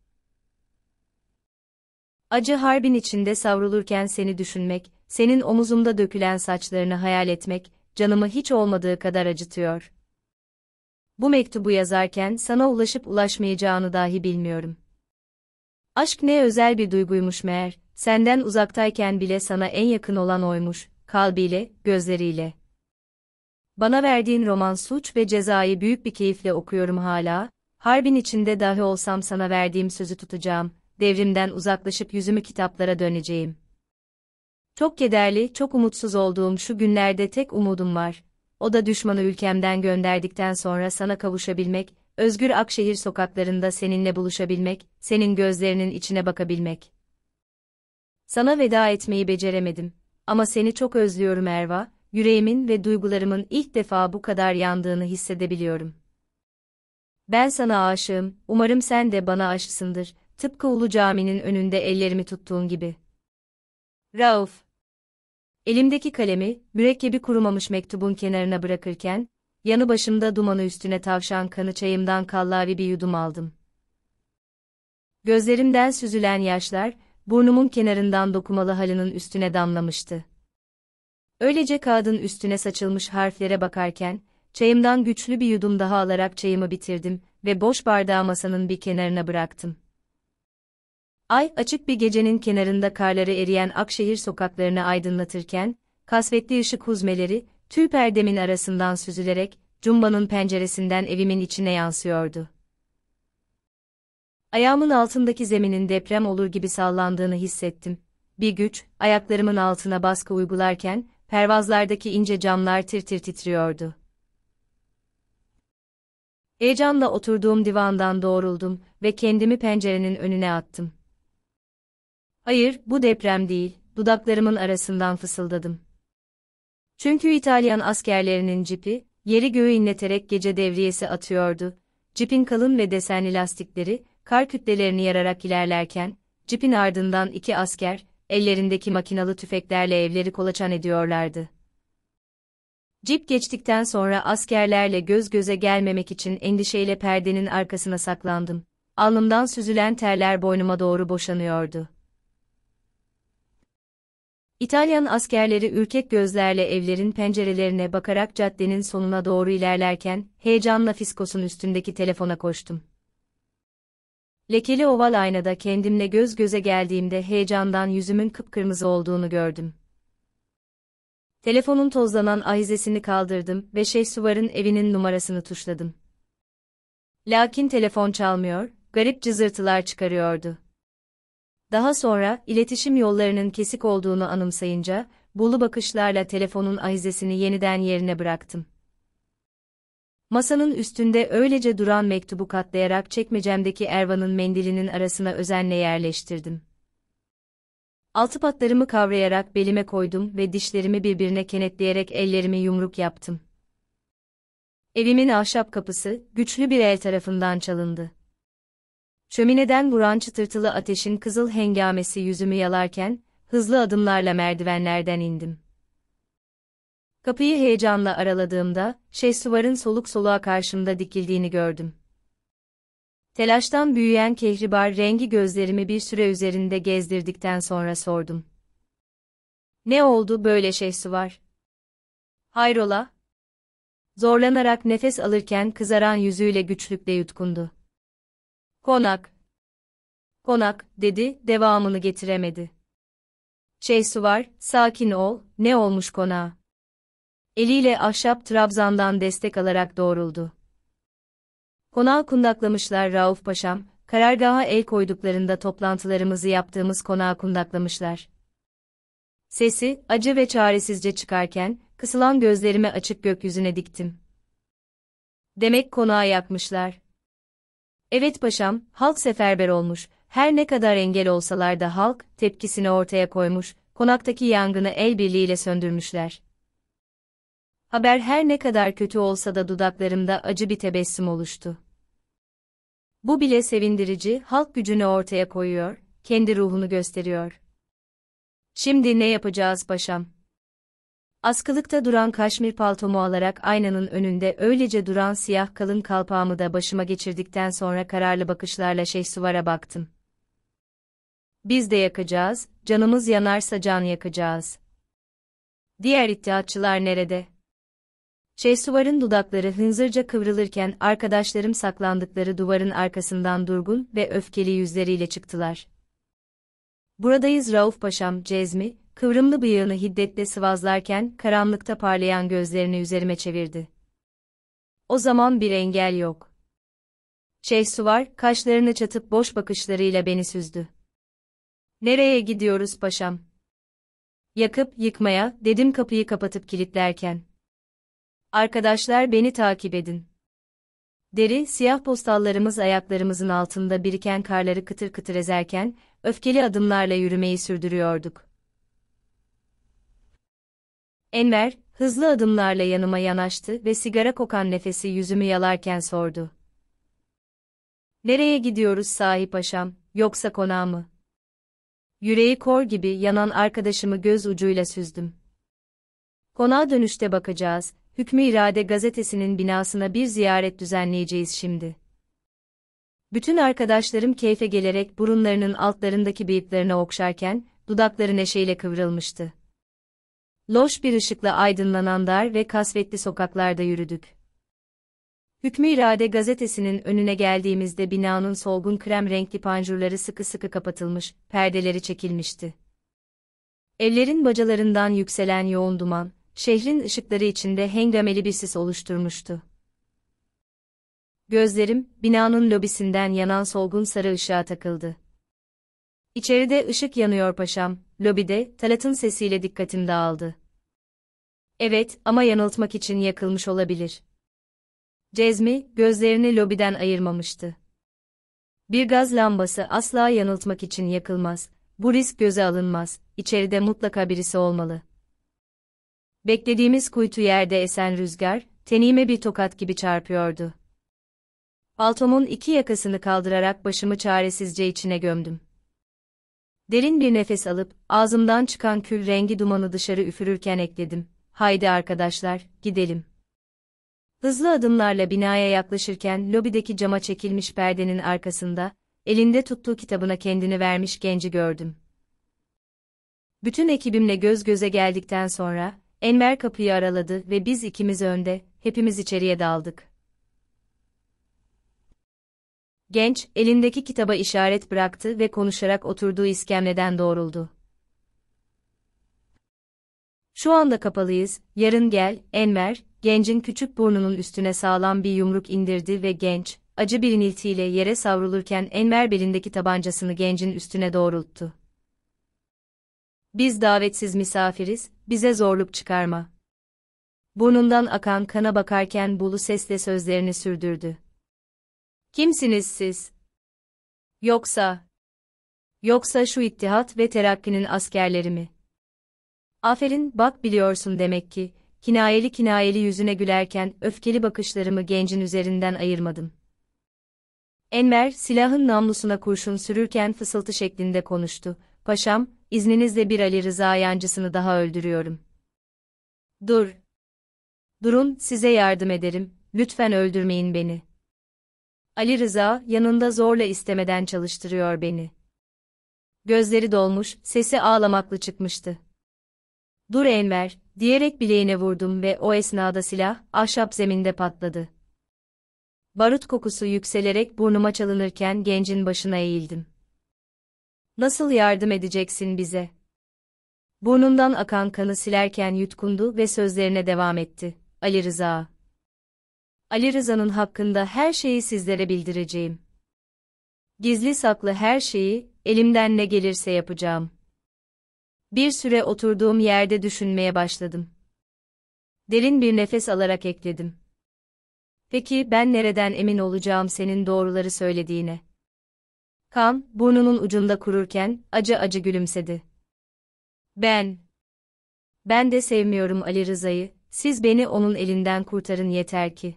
Acı harbin içinde savrulurken seni düşünmek, senin omuzumda dökülen saçlarını hayal etmek, canımı hiç olmadığı kadar acıtıyor. Bu mektubu yazarken sana ulaşıp ulaşmayacağını dahi bilmiyorum. Aşk ne özel bir duyguymuş meğer, senden uzaktayken bile sana en yakın olan oymuş, kalbiyle, gözleriyle. Bana verdiğin roman Suç ve Ceza'yı büyük bir keyifle okuyorum hala, harbin içinde dahi olsam sana verdiğim sözü tutacağım, devrimden uzaklaşıp yüzümü kitaplara döneceğim. Çok kederli, çok umutsuz olduğum şu günlerde tek umudum var. O da düşmanı ülkemden gönderdikten sonra sana kavuşabilmek, özgür Akşehir sokaklarında seninle buluşabilmek, senin gözlerinin içine bakabilmek. Sana veda etmeyi beceremedim. Ama seni çok özlüyorum Erva, yüreğimin ve duygularımın ilk defa bu kadar yandığını hissedebiliyorum. Ben sana aşığım, umarım sen de bana aşısındır, tıpkı Ulu Cami'nin önünde ellerimi tuttuğun gibi. Rauf Elimdeki kalemi, mürekkebi kurumamış mektubun kenarına bırakırken, yanı başımda dumanı üstüne tavşan kanı çayımdan kallavi bir yudum aldım. Gözlerimden süzülen yaşlar, burnumun kenarından dokumalı halının üstüne damlamıştı. Öylece kağıdın üstüne saçılmış harflere bakarken, çayımdan güçlü bir yudum daha alarak çayımı bitirdim ve boş bardağı masanın bir kenarına bıraktım. Ay, açık bir gecenin kenarında karları eriyen Akşehir sokaklarını aydınlatırken, kasvetli ışık huzmeleri, tüy perdemin arasından süzülerek, cumbanın penceresinden evimin içine yansıyordu. Ayağımın altındaki zeminin deprem olur gibi sallandığını hissettim. Bir güç, ayaklarımın altına baskı uygularken, pervazlardaki ince camlar tir tir titriyordu. Heyecanla oturduğum divandan doğruldum ve kendimi pencerenin önüne attım. Hayır, bu deprem değil, dudaklarımın arasından fısıldadım. Çünkü İtalyan askerlerinin cipi, yeri göğü inleterek gece devriyesi atıyordu. Cipin kalın ve desenli lastikleri, kar kütlelerini yararak ilerlerken, cipin ardından iki asker, ellerindeki makinalı tüfeklerle evleri kolaçan ediyorlardı. Cip geçtikten sonra askerlerle göz göze gelmemek için endişeyle perdenin arkasına saklandım. Alnımdan süzülen terler boynuma doğru boşanıyordu. İtalyan askerleri ürkek gözlerle evlerin pencerelerine bakarak caddenin sonuna doğru ilerlerken, heyecanla fiskosun üstündeki telefona koştum. Lekeli oval aynada kendimle göz göze geldiğimde heyecandan yüzümün kıpkırmızı olduğunu gördüm. Telefonun tozlanan ahizesini kaldırdım ve Şehsuvar'ın evinin numarasını tuşladım. Lakin telefon çalmıyor, garip cızırtılar çıkarıyordu. Daha sonra iletişim yollarının kesik olduğunu anımsayınca, bulu bakışlarla telefonun ahizesini yeniden yerine bıraktım. Masanın üstünde öylece duran mektubu katlayarak çekmecemdeki Ervan'ın mendilinin arasına özenle yerleştirdim. Altı patlarımı kavrayarak belime koydum ve dişlerimi birbirine kenetleyerek ellerimi yumruk yaptım. Evimin ahşap kapısı, güçlü bir el tarafından çalındı. Şömineden vuran çıtırtılı ateşin kızıl hengamesi yüzümü yalarken, hızlı adımlarla merdivenlerden indim. Kapıyı heyecanla araladığımda, Şehsuvar'ın soluk soluğa karşımda dikildiğini gördüm. Telaştan büyüyen kehribar rengi gözlerimi bir süre üzerinde gezdirdikten sonra sordum. Ne oldu böyle Şehsuvar? Hayrola? Zorlanarak nefes alırken kızaran yüzüyle güçlükle yutkundu. Konak. Konak, dedi, devamını getiremedi. Şehsuvar, sakin ol, ne olmuş konağa? eliyle ahşap trabzandan destek alarak doğruldu. Konağı kundaklamışlar Rauf Paşam, karargaha el koyduklarında toplantılarımızı yaptığımız konağı kundaklamışlar. Sesi, acı ve çaresizce çıkarken, kısılan gözlerimi açık gökyüzüne diktim. Demek konağı yakmışlar. Evet paşam, halk seferber olmuş, her ne kadar engel olsalar da halk, tepkisini ortaya koymuş, konaktaki yangını el birliğiyle söndürmüşler. Haber her ne kadar kötü olsa da dudaklarımda acı bir tebessüm oluştu. Bu bile sevindirici, halk gücünü ortaya koyuyor, kendi ruhunu gösteriyor. Şimdi ne yapacağız paşam? Askılıkta duran kaşmir paltomu alarak aynanın önünde öylece duran siyah kalın kalpağımı da başıma geçirdikten sonra kararlı bakışlarla Şehsuvar'a baktım. Biz de yakacağız, canımız yanarsa can yakacağız. Diğer iddiatçılar nerede? Şehsuvar'ın dudakları hınzırca kıvrılırken arkadaşlarım saklandıkları duvarın arkasından durgun ve öfkeli yüzleriyle çıktılar. Buradayız Rauf Paşam, Cezmi, kıvrımlı bıyığını hiddetle sıvazlarken karanlıkta parlayan gözlerini üzerime çevirdi. O zaman bir engel yok. Şehsuvar, kaşlarını çatıp boş bakışlarıyla beni süzdü. Nereye gidiyoruz paşam? Yakıp, yıkmaya, dedim kapıyı kapatıp kilitlerken. Arkadaşlar beni takip edin. Deri, siyah postallarımız ayaklarımızın altında biriken karları kıtır kıtır ezerken, öfkeli adımlarla yürümeyi sürdürüyorduk. Enver, hızlı adımlarla yanıma yanaştı ve sigara kokan nefesi yüzümü yalarken sordu. Nereye gidiyoruz sahip aşam? yoksa konağa mı? Yüreği kor gibi yanan arkadaşımı göz ucuyla süzdüm. Konağa dönüşte bakacağız, Hükmü İrade gazetesinin binasına bir ziyaret düzenleyeceğiz şimdi. Bütün arkadaşlarım keyfe gelerek burunlarının altlarındaki bıyıklarını okşarken, dudakları neşeyle kıvrılmıştı. Loş bir ışıkla aydınlanan dar ve kasvetli sokaklarda yürüdük. Hükmü İrade gazetesinin önüne geldiğimizde binanın solgun krem renkli panjurları sıkı sıkı kapatılmış, perdeleri çekilmişti. Evlerin bacalarından yükselen yoğun duman, şehrin ışıkları içinde hengameli bir sis oluşturmuştu. Gözlerim, binanın lobisinden yanan solgun sarı ışığa takıldı. İçeride ışık yanıyor paşam, lobide, Talat'ın sesiyle dikkatim dağıldı. Evet, ama yanıltmak için yakılmış olabilir. Cezmi, gözlerini lobiden ayırmamıştı. Bir gaz lambası asla yanıltmak için yakılmaz, bu risk göze alınmaz, içeride mutlaka birisi olmalı. Beklediğimiz kuytu yerde esen rüzgar, tenime bir tokat gibi çarpıyordu. Paltomun iki yakasını kaldırarak başımı çaresizce içine gömdüm. Derin bir nefes alıp, ağzımdan çıkan kül rengi dumanı dışarı üfürürken ekledim. Haydi arkadaşlar, gidelim. Hızlı adımlarla binaya yaklaşırken lobideki cama çekilmiş perdenin arkasında, elinde tuttuğu kitabına kendini vermiş genci gördüm. Bütün ekibimle göz göze geldikten sonra, Enver kapıyı araladı ve biz ikimiz önde, hepimiz içeriye daldık. Genç, elindeki kitaba işaret bıraktı ve konuşarak oturduğu iskemleden doğruldu. Şu anda kapalıyız, yarın gel, Enver, gencin küçük burnunun üstüne sağlam bir yumruk indirdi ve genç, acı bir iniltiyle yere savrulurken Enver belindeki tabancasını gencin üstüne doğrulttu. Biz davetsiz misafiriz, bize zorluk çıkarma. Burnundan akan kana bakarken bulu sesle sözlerini sürdürdü. Kimsiniz siz? Yoksa, yoksa şu ittihat ve terakkinin askerleri mi? Aferin, bak biliyorsun demek ki, kinayeli kinayeli yüzüne gülerken öfkeli bakışlarımı gencin üzerinden ayırmadım. Enver, silahın namlusuna kurşun sürürken fısıltı şeklinde konuştu. Paşam, İzninizle bir Ali Rıza yancısını daha öldürüyorum. Dur. Durun, size yardım ederim. Lütfen öldürmeyin beni. Ali Rıza yanında zorla istemeden çalıştırıyor beni. Gözleri dolmuş, sesi ağlamaklı çıkmıştı. Dur Enver, diyerek bileğine vurdum ve o esnada silah ahşap zeminde patladı. Barut kokusu yükselerek burnuma çalınırken gencin başına eğildim. Nasıl yardım edeceksin bize? Burnundan akan kanı silerken yutkundu ve sözlerine devam etti. Ali Rıza. Ali Rıza'nın hakkında her şeyi sizlere bildireceğim. Gizli saklı her şeyi, elimden ne gelirse yapacağım. Bir süre oturduğum yerde düşünmeye başladım. Derin bir nefes alarak ekledim. Peki ben nereden emin olacağım senin doğruları söylediğine? Kan, burnunun ucunda kururken, acı acı gülümsedi. Ben. Ben de sevmiyorum Ali Rıza'yı, siz beni onun elinden kurtarın yeter ki.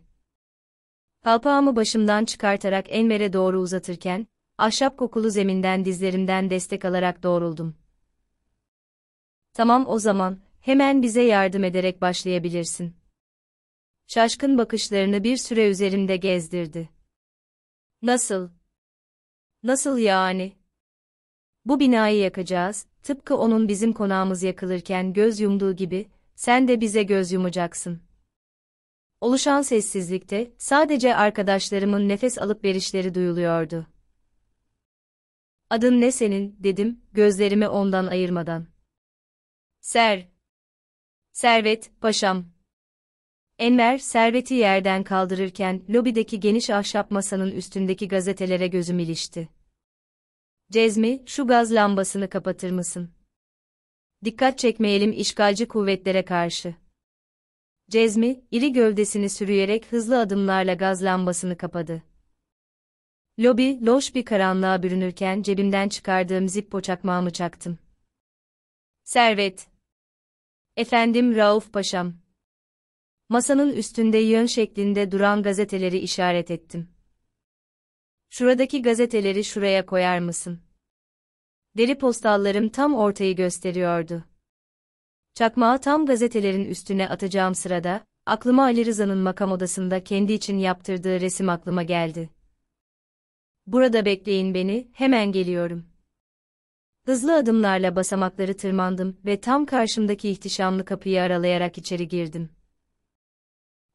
Kalpağımı başımdan çıkartarak Enver'e doğru uzatırken, ahşap kokulu zeminden dizlerimden destek alarak doğruldum. Tamam o zaman, hemen bize yardım ederek başlayabilirsin. Şaşkın bakışlarını bir süre üzerimde gezdirdi. Nasıl? Nasıl yani? Bu binayı yakacağız, tıpkı onun bizim konağımız yakılırken göz yumduğu gibi, sen de bize göz yumacaksın. Oluşan sessizlikte, sadece arkadaşlarımın nefes alıp verişleri duyuluyordu. Adın ne senin, dedim, gözlerimi ondan ayırmadan. Ser. Servet, paşam. Enver, serveti yerden kaldırırken lobideki geniş ahşap masanın üstündeki gazetelere gözüm ilişti. Cezmi, şu gaz lambasını kapatır mısın? Dikkat çekmeyelim işgalci kuvvetlere karşı. Cezmi, iri gövdesini sürüyerek hızlı adımlarla gaz lambasını kapadı. Lobi, loş bir karanlığa bürünürken cebimden çıkardığım zippo çakmağımı çaktım. Servet. Efendim Rauf Paşam. Masanın üstünde yön şeklinde duran gazeteleri işaret ettim. Şuradaki gazeteleri şuraya koyar mısın? Deri postallarım tam ortayı gösteriyordu. Çakmağı tam gazetelerin üstüne atacağım sırada, aklıma Ali Rıza'nın makam odasında kendi için yaptırdığı resim aklıma geldi. Burada bekleyin beni, hemen geliyorum. Hızlı adımlarla basamakları tırmandım ve tam karşımdaki ihtişamlı kapıyı aralayarak içeri girdim.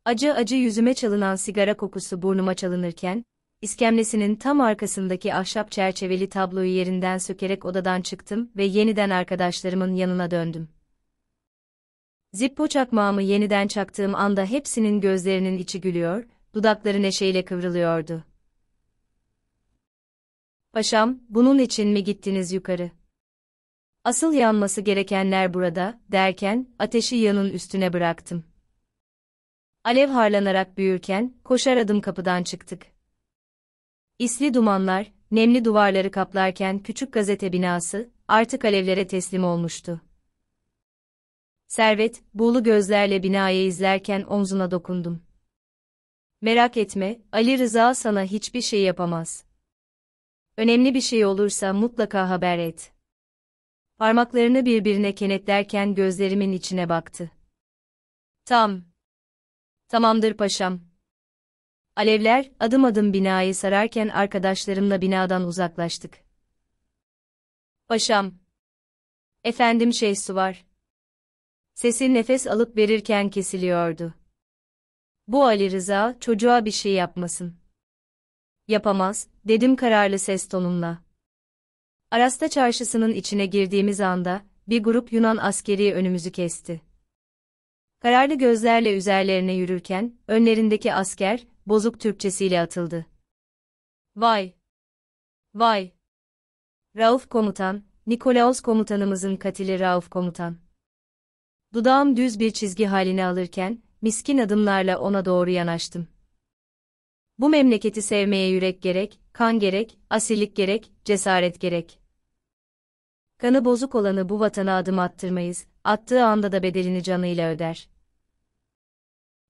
Acı acı yüzüme çalınan sigara kokusu burnuma çalınırken, iskemlesinin tam arkasındaki ahşap çerçeveli tabloyu yerinden sökerek odadan çıktım ve yeniden arkadaşlarımın yanına döndüm. Zippo çakmağımı yeniden çaktığım anda hepsinin gözlerinin içi gülüyor, dudakları neşeyle kıvrılıyordu. Paşam, bunun için mi gittiniz yukarı? Asıl yanması gerekenler burada, derken, ateşi yanın üstüne bıraktım alev harlanarak büyürken, koşar adım kapıdan çıktık. İsli dumanlar, nemli duvarları kaplarken küçük gazete binası, artık alevlere teslim olmuştu. Servet, buğulu gözlerle binayı izlerken omzuna dokundum. Merak etme, Ali Rıza sana hiçbir şey yapamaz. Önemli bir şey olursa mutlaka haber et. Parmaklarını birbirine kenetlerken gözlerimin içine baktı. Tam, Tamamdır paşam. Alevler adım adım binayı sararken arkadaşlarımla binadan uzaklaştık. Paşam. Efendim şey su var. Sesi nefes alıp verirken kesiliyordu. Bu Ali Rıza çocuğa bir şey yapmasın. Yapamaz, dedim kararlı ses tonumla. Arasta çarşısının içine girdiğimiz anda, bir grup Yunan askeri önümüzü kesti. Kararlı gözlerle üzerlerine yürürken, önlerindeki asker, bozuk Türkçesiyle atıldı. Vay! Vay! Rauf komutan, Nikolaos komutanımızın katili Rauf komutan. Dudağım düz bir çizgi haline alırken, miskin adımlarla ona doğru yanaştım. Bu memleketi sevmeye yürek gerek, kan gerek, asillik gerek, cesaret gerek. Kanı bozuk olanı bu vatana adım attırmayız, attığı anda da bedelini canıyla öder.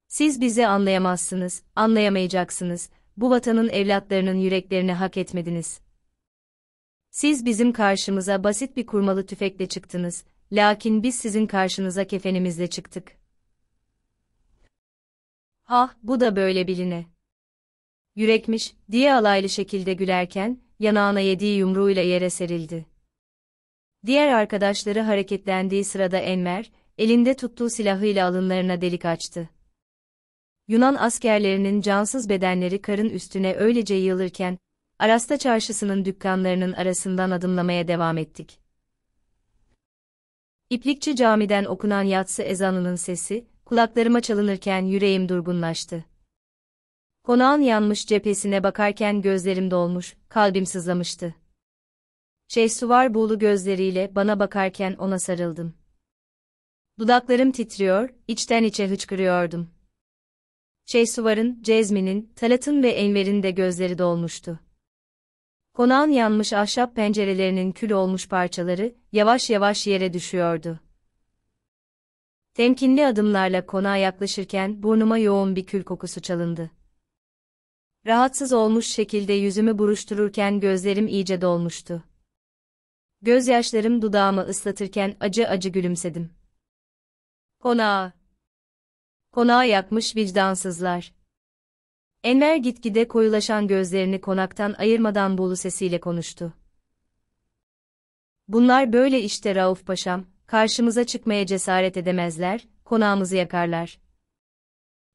Siz bizi anlayamazsınız, anlayamayacaksınız, bu vatanın evlatlarının yüreklerini hak etmediniz. Siz bizim karşımıza basit bir kurmalı tüfekle çıktınız, lakin biz sizin karşınıza kefenimizle çıktık. Ah, bu da böyle biline. Yürekmiş, diye alaylı şekilde gülerken, yanağına yediği yumruğuyla yere serildi. Diğer arkadaşları hareketlendiği sırada Enmer, elinde tuttuğu silahıyla alınlarına delik açtı. Yunan askerlerinin cansız bedenleri karın üstüne öylece yığılırken, Arasta çarşısının dükkanlarının arasından adımlamaya devam ettik. İplikçi camiden okunan yatsı ezanının sesi, kulaklarıma çalınırken yüreğim durgunlaştı. Konağın yanmış cephesine bakarken gözlerim dolmuş, kalbim sızlamıştı. Şehsuvar buğulu gözleriyle bana bakarken ona sarıldım. Dudaklarım titriyor, içten içe hıçkırıyordum. Şehsuvar'ın, Cezmin'in, Talat'ın ve Enver'in de gözleri dolmuştu. Konağın yanmış ahşap pencerelerinin kül olmuş parçaları, yavaş yavaş yere düşüyordu. Temkinli adımlarla konağa yaklaşırken burnuma yoğun bir kül kokusu çalındı. Rahatsız olmuş şekilde yüzümü buruştururken gözlerim iyice dolmuştu. Gözyaşlarım dudağımı ıslatırken acı acı gülümsedim. Konağa, konağa yakmış vicdansızlar. Enver gitgide koyulaşan gözlerini konaktan ayırmadan bulu sesiyle konuştu. Bunlar böyle işte Rauf Paşam, karşımıza çıkmaya cesaret edemezler, konağımızı yakarlar.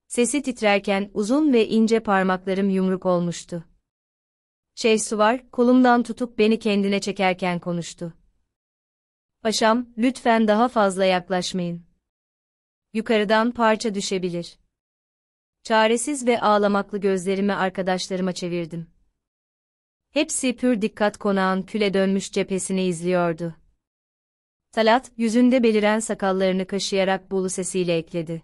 Sesi titrerken uzun ve ince parmaklarım yumruk olmuştu. Şeysu var, kolumdan tutup beni kendine çekerken konuştu. Paşam, lütfen daha fazla yaklaşmayın. Yukarıdan parça düşebilir. Çaresiz ve ağlamaklı gözlerimi arkadaşlarıma çevirdim. Hepsi pür dikkat konağın küle dönmüş cephesini izliyordu. Talat, yüzünde beliren sakallarını kaşıyarak bulu sesiyle ekledi.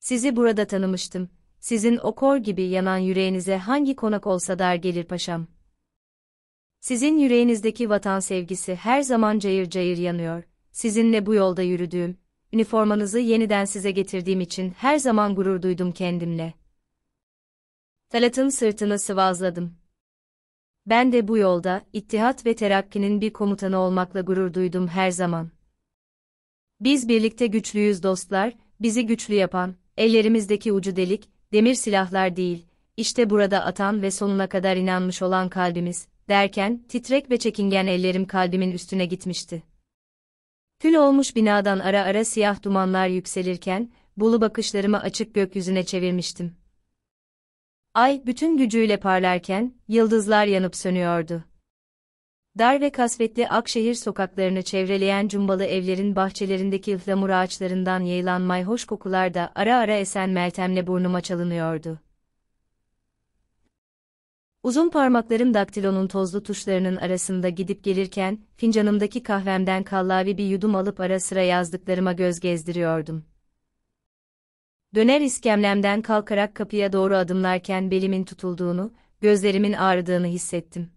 Sizi burada tanımıştım. Sizin o kor gibi yanan yüreğinize hangi konak olsa dar gelir paşam. Sizin yüreğinizdeki vatan sevgisi her zaman cayır cayır yanıyor. Sizinle bu yolda yürüdüğüm, üniformanızı yeniden size getirdiğim için her zaman gurur duydum kendimle. Talat'ın sırtını sıvazladım. Ben de bu yolda, İttihat ve Terakki'nin bir komutanı olmakla gurur duydum her zaman. Biz birlikte güçlüyüz dostlar, bizi güçlü yapan, ellerimizdeki ucu delik, demir silahlar değil, işte burada atan ve sonuna kadar inanmış olan kalbimiz, derken, titrek ve çekingen ellerim kalbimin üstüne gitmişti. Tül olmuş binadan ara ara siyah dumanlar yükselirken, bulu bakışlarımı açık gökyüzüne çevirmiştim. Ay, bütün gücüyle parlarken, yıldızlar yanıp sönüyordu. Dar ve kasvetli Akşehir sokaklarını çevreleyen cumbalı evlerin bahçelerindeki ıhlamur ağaçlarından yayılan mayhoş kokular da ara ara esen Meltem'le burnuma çalınıyordu. Uzun parmaklarım daktilonun tozlu tuşlarının arasında gidip gelirken, fincanımdaki kahvemden kallavi bir yudum alıp ara sıra yazdıklarıma göz gezdiriyordum. Döner iskemlemden kalkarak kapıya doğru adımlarken belimin tutulduğunu, gözlerimin ağrıdığını hissettim.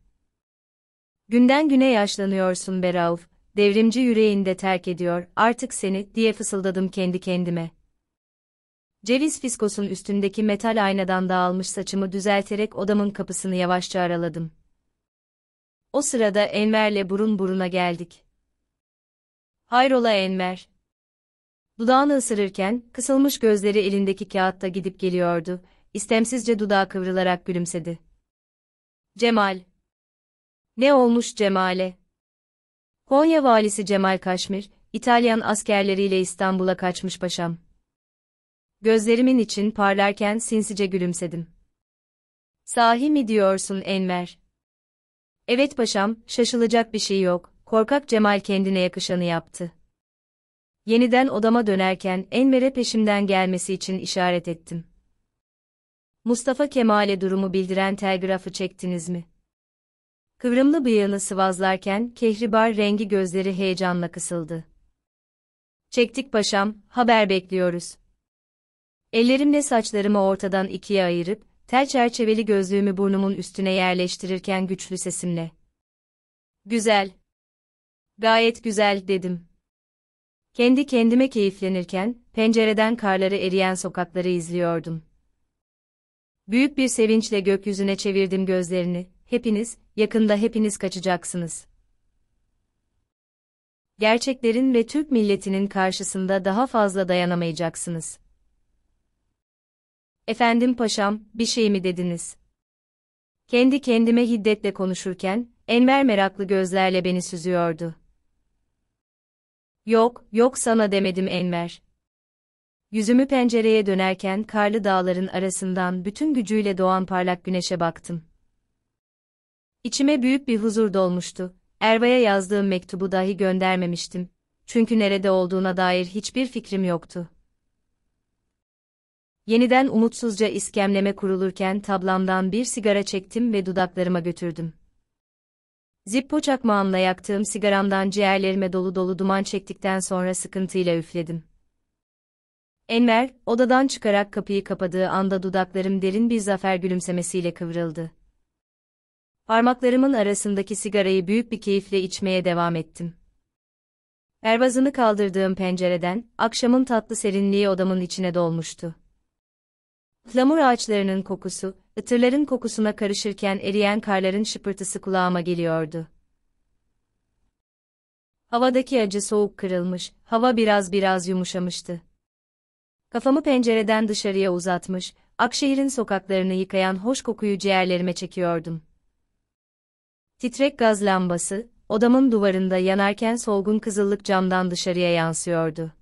Günden güne yaşlanıyorsun Berauf, devrimci yüreğini de terk ediyor, artık seni, diye fısıldadım kendi kendime. Ceviz fiskosun üstündeki metal aynadan dağılmış saçımı düzelterek odamın kapısını yavaşça araladım. O sırada Enver'le burun buruna geldik. Hayrola Enver? Dudağını ısırırken, kısılmış gözleri elindeki kağıtta gidip geliyordu, istemsizce dudağı kıvrılarak gülümsedi. Cemal, ne olmuş Cemal'e? Konya valisi Cemal Kaşmir, İtalyan askerleriyle İstanbul'a kaçmış paşam. Gözlerimin için parlarken sinsice gülümsedim. Sahi mi diyorsun Enver? Evet paşam, şaşılacak bir şey yok, korkak Cemal kendine yakışanı yaptı. Yeniden odama dönerken Enver'e peşimden gelmesi için işaret ettim. Mustafa Kemal'e durumu bildiren telgrafı çektiniz mi? Kıvrımlı bıyığını sıvazlarken kehribar rengi gözleri heyecanla kısıldı. Çektik paşam, haber bekliyoruz. Ellerimle saçlarımı ortadan ikiye ayırıp, tel çerçeveli gözlüğümü burnumun üstüne yerleştirirken güçlü sesimle. Güzel. Gayet güzel dedim. Kendi kendime keyiflenirken, pencereden karları eriyen sokakları izliyordum. Büyük bir sevinçle gökyüzüne çevirdim gözlerini, hepiniz, yakında hepiniz kaçacaksınız. Gerçeklerin ve Türk milletinin karşısında daha fazla dayanamayacaksınız. Efendim paşam, bir şey mi dediniz? Kendi kendime hiddetle konuşurken, Enver meraklı gözlerle beni süzüyordu. Yok, yok sana demedim Enver. Yüzümü pencereye dönerken karlı dağların arasından bütün gücüyle doğan parlak güneşe baktım. İçime büyük bir huzur dolmuştu. Erva'ya yazdığım mektubu dahi göndermemiştim. Çünkü nerede olduğuna dair hiçbir fikrim yoktu. Yeniden umutsuzca iskemleme kurulurken tablamdan bir sigara çektim ve dudaklarıma götürdüm. Zippo çakmağımla yaktığım sigaramdan ciğerlerime dolu dolu duman çektikten sonra sıkıntıyla üfledim. Enver, odadan çıkarak kapıyı kapadığı anda dudaklarım derin bir zafer gülümsemesiyle kıvrıldı. Parmaklarımın arasındaki sigarayı büyük bir keyifle içmeye devam ettim. Pervazını kaldırdığım pencereden, akşamın tatlı serinliği odamın içine dolmuştu. Flamur ağaçlarının kokusu, ıtırların kokusuna karışırken eriyen karların şıpırtısı kulağıma geliyordu. Havadaki acı soğuk kırılmış, hava biraz biraz yumuşamıştı. Kafamı pencereden dışarıya uzatmış, Akşehir'in sokaklarını yıkayan hoş kokuyu ciğerlerime çekiyordum. Titrek gaz lambası, odamın duvarında yanarken solgun kızıllık camdan dışarıya yansıyordu.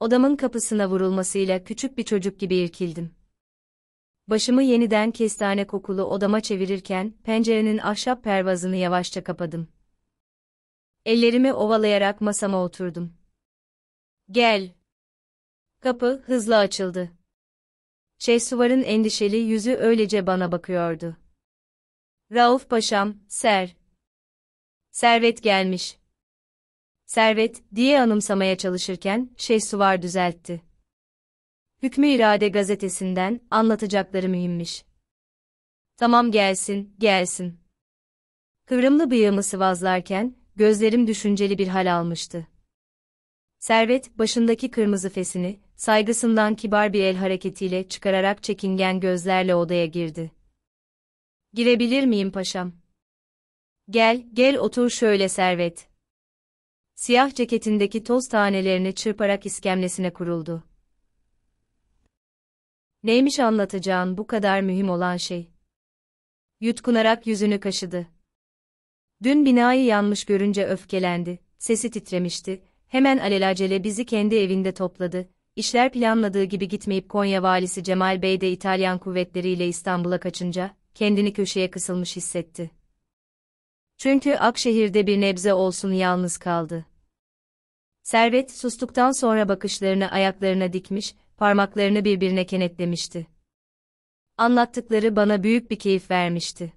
Odamın kapısına vurulmasıyla küçük bir çocuk gibi irkildim. Başımı yeniden kestane kokulu odama çevirirken pencerenin ahşap pervazını yavaşça kapadım. Ellerimi ovalayarak masama oturdum. Gel. Kapı hızla açıldı. Şehsuvar'ın endişeli yüzü öylece bana bakıyordu. Rauf Paşam, Ser. Servet gelmiş. Servet, diye anımsamaya çalışırken, Şehsuvar düzeltti. Hükmü İrade gazetesinden, anlatacakları mühimmiş. Tamam gelsin, gelsin. Kıvrımlı bıyığımı sıvazlarken, gözlerim düşünceli bir hal almıştı. Servet, başındaki kırmızı fesini, saygısından kibar bir el hareketiyle çıkararak çekingen gözlerle odaya girdi. Girebilir miyim paşam? Gel, gel otur şöyle servet. Siyah ceketindeki toz tanelerini çırparak iskemlesine kuruldu. Neymiş anlatacağın bu kadar mühim olan şey? Yutkunarak yüzünü kaşıdı. Dün binayı yanmış görünce öfkelendi, sesi titremişti, hemen alelacele bizi kendi evinde topladı, işler planladığı gibi gitmeyip Konya valisi Cemal Bey de İtalyan kuvvetleriyle İstanbul'a kaçınca, kendini köşeye kısılmış hissetti. Çünkü Akşehir'de bir nebze olsun yalnız kaldı. Servet sustuktan sonra bakışlarını ayaklarına dikmiş, parmaklarını birbirine kenetlemişti. Anlattıkları bana büyük bir keyif vermişti.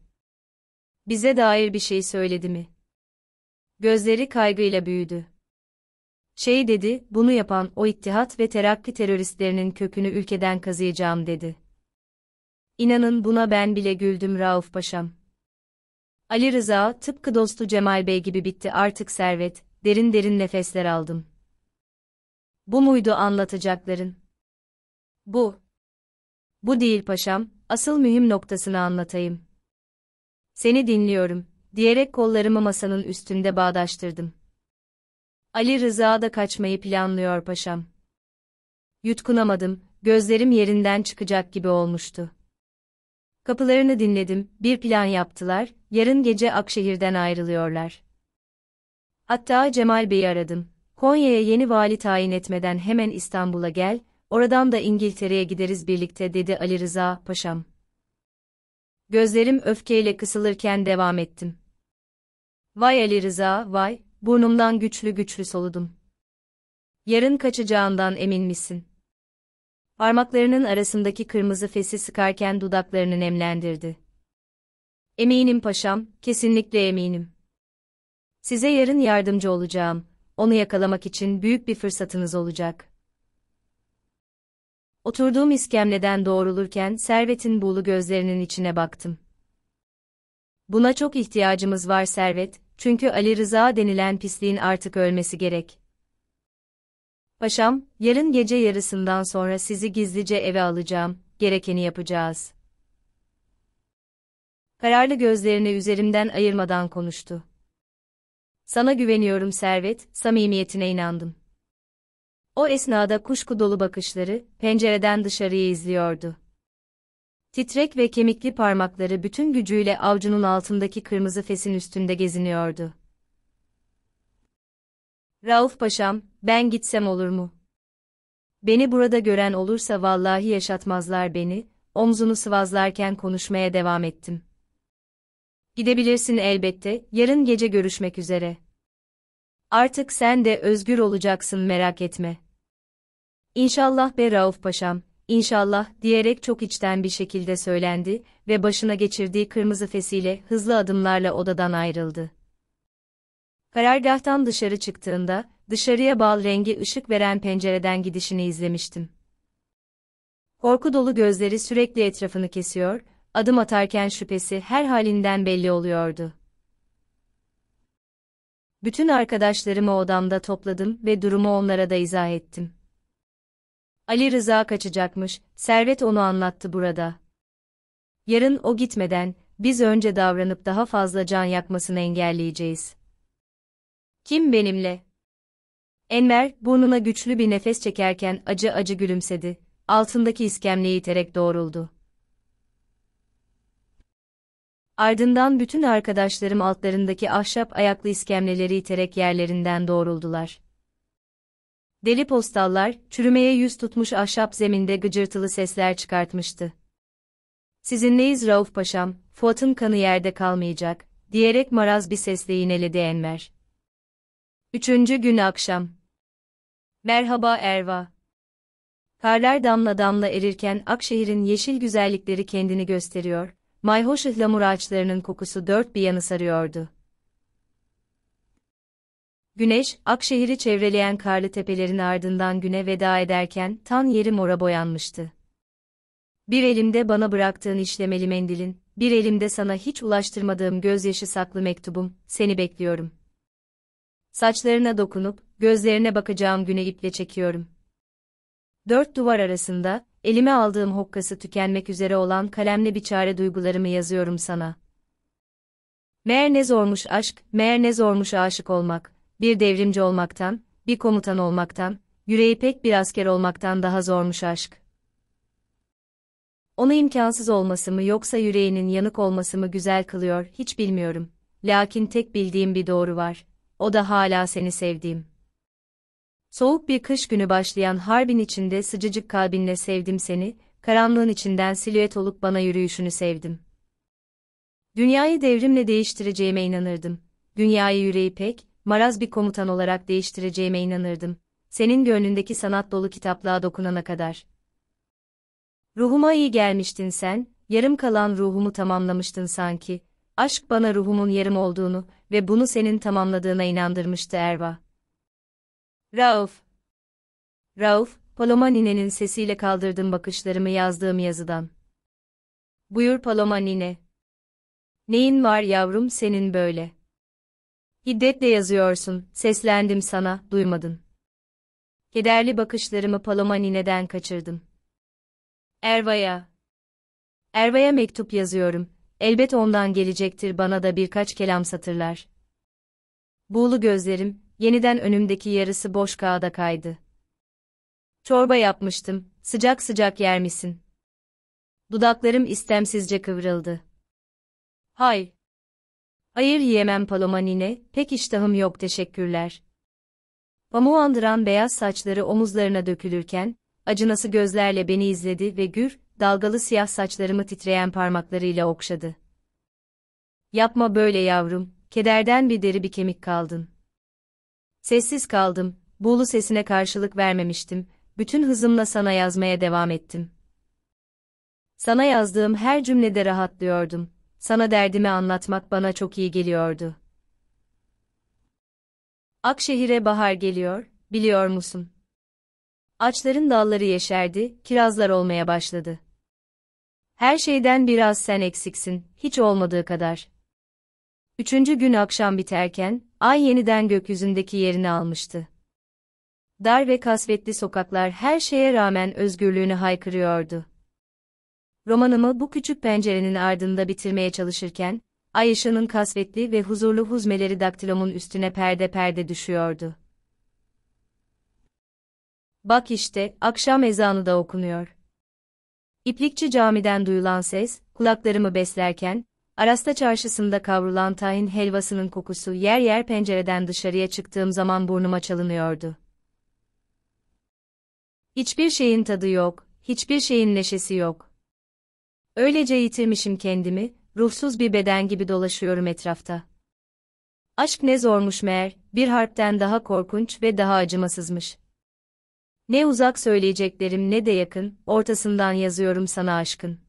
Bize dair bir şey söyledi mi? Gözleri kaygıyla büyüdü. Şey dedi, bunu yapan o ittihat ve terakki teröristlerinin kökünü ülkeden kazıyacağım dedi. İnanın buna ben bile güldüm Rauf Paşam. Ali Rıza, tıpkı dostu Cemal Bey gibi bitti artık servet, derin derin nefesler aldım. Bu muydu anlatacakların? Bu. Bu değil paşam, asıl mühim noktasını anlatayım. Seni dinliyorum, diyerek kollarımı masanın üstünde bağdaştırdım. Ali Rıza da kaçmayı planlıyor paşam. Yutkunamadım, gözlerim yerinden çıkacak gibi olmuştu. Kapılarını dinledim, bir plan yaptılar, yarın gece Akşehir'den ayrılıyorlar. Hatta Cemal Bey'i aradım. Konya'ya yeni vali tayin etmeden hemen İstanbul'a gel, oradan da İngiltere'ye gideriz birlikte dedi Ali Rıza Paşam. Gözlerim öfkeyle kısılırken devam ettim. Vay Ali Rıza, vay, burnumdan güçlü güçlü soludum. Yarın kaçacağından emin misin?'' Parmaklarının arasındaki kırmızı fesi sıkarken dudaklarını nemlendirdi. Eminim paşam, kesinlikle eminim. Size yarın yardımcı olacağım. Onu yakalamak için büyük bir fırsatınız olacak. Oturduğum iskemleden doğrulurken Servet'in buğulu gözlerinin içine baktım. Buna çok ihtiyacımız var Servet, çünkü Ali Rıza denilen pisliğin artık ölmesi gerek. Paşam, yarın gece yarısından sonra sizi gizlice eve alacağım, gerekeni yapacağız. Kararlı gözlerini üzerimden ayırmadan konuştu. Sana güveniyorum Servet, samimiyetine inandım. O esnada kuşku dolu bakışları, pencereden dışarıyı izliyordu. Titrek ve kemikli parmakları bütün gücüyle avcunun altındaki kırmızı fesin üstünde geziniyordu. Rauf Paşam, ben gitsem olur mu? Beni burada gören olursa vallahi yaşatmazlar beni, omzunu sıvazlarken konuşmaya devam ettim. Gidebilirsin elbette, yarın gece görüşmek üzere. Artık sen de özgür olacaksın merak etme. İnşallah be Rauf Paşam, inşallah diyerek çok içten bir şekilde söylendi ve başına geçirdiği kırmızı fesiyle hızlı adımlarla odadan ayrıldı. Karargahtan dışarı çıktığında, dışarıya bal rengi ışık veren pencereden gidişini izlemiştim. Korku dolu gözleri sürekli etrafını kesiyor, adım atarken şüphesi her halinden belli oluyordu. Bütün arkadaşlarımı odamda topladım ve durumu onlara da izah ettim. Ali Rıza kaçacakmış, Servet onu anlattı burada. Yarın o gitmeden, biz önce davranıp daha fazla can yakmasını engelleyeceğiz.'' Kim benimle? Enver, burnuna güçlü bir nefes çekerken acı acı gülümsedi. Altındaki iskemleyi iterek doğruldu. Ardından bütün arkadaşlarım altlarındaki ahşap ayaklı iskemleleri iterek yerlerinden doğruldular. Deli postallar, çürümeye yüz tutmuş ahşap zeminde gıcırtılı sesler çıkartmıştı. Sizinleyiz Rauf Paşam, Fuat'ın kanı yerde kalmayacak, diyerek maraz bir sesle yineledi Enver. Üçüncü gün akşam. Merhaba Erva. Karlar damla damla erirken Akşehir'in yeşil güzellikleri kendini gösteriyor, mayhoş ıhlamur ağaçlarının kokusu dört bir yanı sarıyordu. Güneş, Akşehir'i çevreleyen karlı tepelerin ardından güne veda ederken tan yeri mora boyanmıştı. Bir elimde bana bıraktığın işlemeli mendilin, bir elimde sana hiç ulaştırmadığım gözyaşı saklı mektubum, seni bekliyorum.'' saçlarına dokunup, gözlerine bakacağım güne iple çekiyorum. Dört duvar arasında, elime aldığım hokkası tükenmek üzere olan kalemle bir çare duygularımı yazıyorum sana. Meğer ne zormuş aşk, meğer ne zormuş aşık olmak, bir devrimci olmaktan, bir komutan olmaktan, yüreği pek bir asker olmaktan daha zormuş aşk. Onu imkansız olması mı yoksa yüreğinin yanık olması mı güzel kılıyor, hiç bilmiyorum. Lakin tek bildiğim bir doğru var o da hala seni sevdiğim. Soğuk bir kış günü başlayan harbin içinde sıcacık kalbinle sevdim seni, karanlığın içinden silüet olup bana yürüyüşünü sevdim. Dünyayı devrimle değiştireceğime inanırdım. Dünyayı yüreği pek, maraz bir komutan olarak değiştireceğime inanırdım. Senin gönlündeki sanat dolu kitaplığa dokunana kadar. Ruhuma iyi gelmiştin sen, yarım kalan ruhumu tamamlamıştın sanki aşk bana ruhumun yarım olduğunu ve bunu senin tamamladığına inandırmıştı Erva. Rauf Rauf, Paloma ninenin sesiyle kaldırdım bakışlarımı yazdığım yazıdan. Buyur Paloma nine. Neyin var yavrum senin böyle? Hiddetle yazıyorsun, seslendim sana, duymadın. Kederli bakışlarımı Paloma nineden kaçırdım. Erva'ya. Erva'ya mektup yazıyorum, elbet ondan gelecektir bana da birkaç kelam satırlar. Buğulu gözlerim, yeniden önümdeki yarısı boş kağıda kaydı. Çorba yapmıştım, sıcak sıcak yer misin? Dudaklarım istemsizce kıvrıldı. Hay! Hayır yiyemem Paloma nine, pek iştahım yok teşekkürler. Pamuğu andıran beyaz saçları omuzlarına dökülürken, acınası gözlerle beni izledi ve gür, dalgalı siyah saçlarımı titreyen parmaklarıyla okşadı. Yapma böyle yavrum, kederden bir deri bir kemik kaldın. Sessiz kaldım, buğulu sesine karşılık vermemiştim, bütün hızımla sana yazmaya devam ettim. Sana yazdığım her cümlede rahatlıyordum, sana derdimi anlatmak bana çok iyi geliyordu. Akşehir'e bahar geliyor, biliyor musun? Ağaçların dalları yeşerdi, kirazlar olmaya başladı. Her şeyden biraz sen eksiksin, hiç olmadığı kadar. Üçüncü gün akşam biterken, ay yeniden gökyüzündeki yerini almıştı. Dar ve kasvetli sokaklar her şeye rağmen özgürlüğünü haykırıyordu. Romanımı bu küçük pencerenin ardında bitirmeye çalışırken, ay ışığının kasvetli ve huzurlu huzmeleri daktilomun üstüne perde perde düşüyordu. Bak işte, akşam ezanı da okunuyor. İplikçi camiden duyulan ses, kulaklarımı beslerken, Arasta çarşısında kavrulan tahin helvasının kokusu yer yer pencereden dışarıya çıktığım zaman burnuma çalınıyordu. Hiçbir şeyin tadı yok, hiçbir şeyin neşesi yok. Öylece yitirmişim kendimi, ruhsuz bir beden gibi dolaşıyorum etrafta. Aşk ne zormuş meğer, bir harpten daha korkunç ve daha acımasızmış. Ne uzak söyleyeceklerim ne de yakın, ortasından yazıyorum sana aşkın.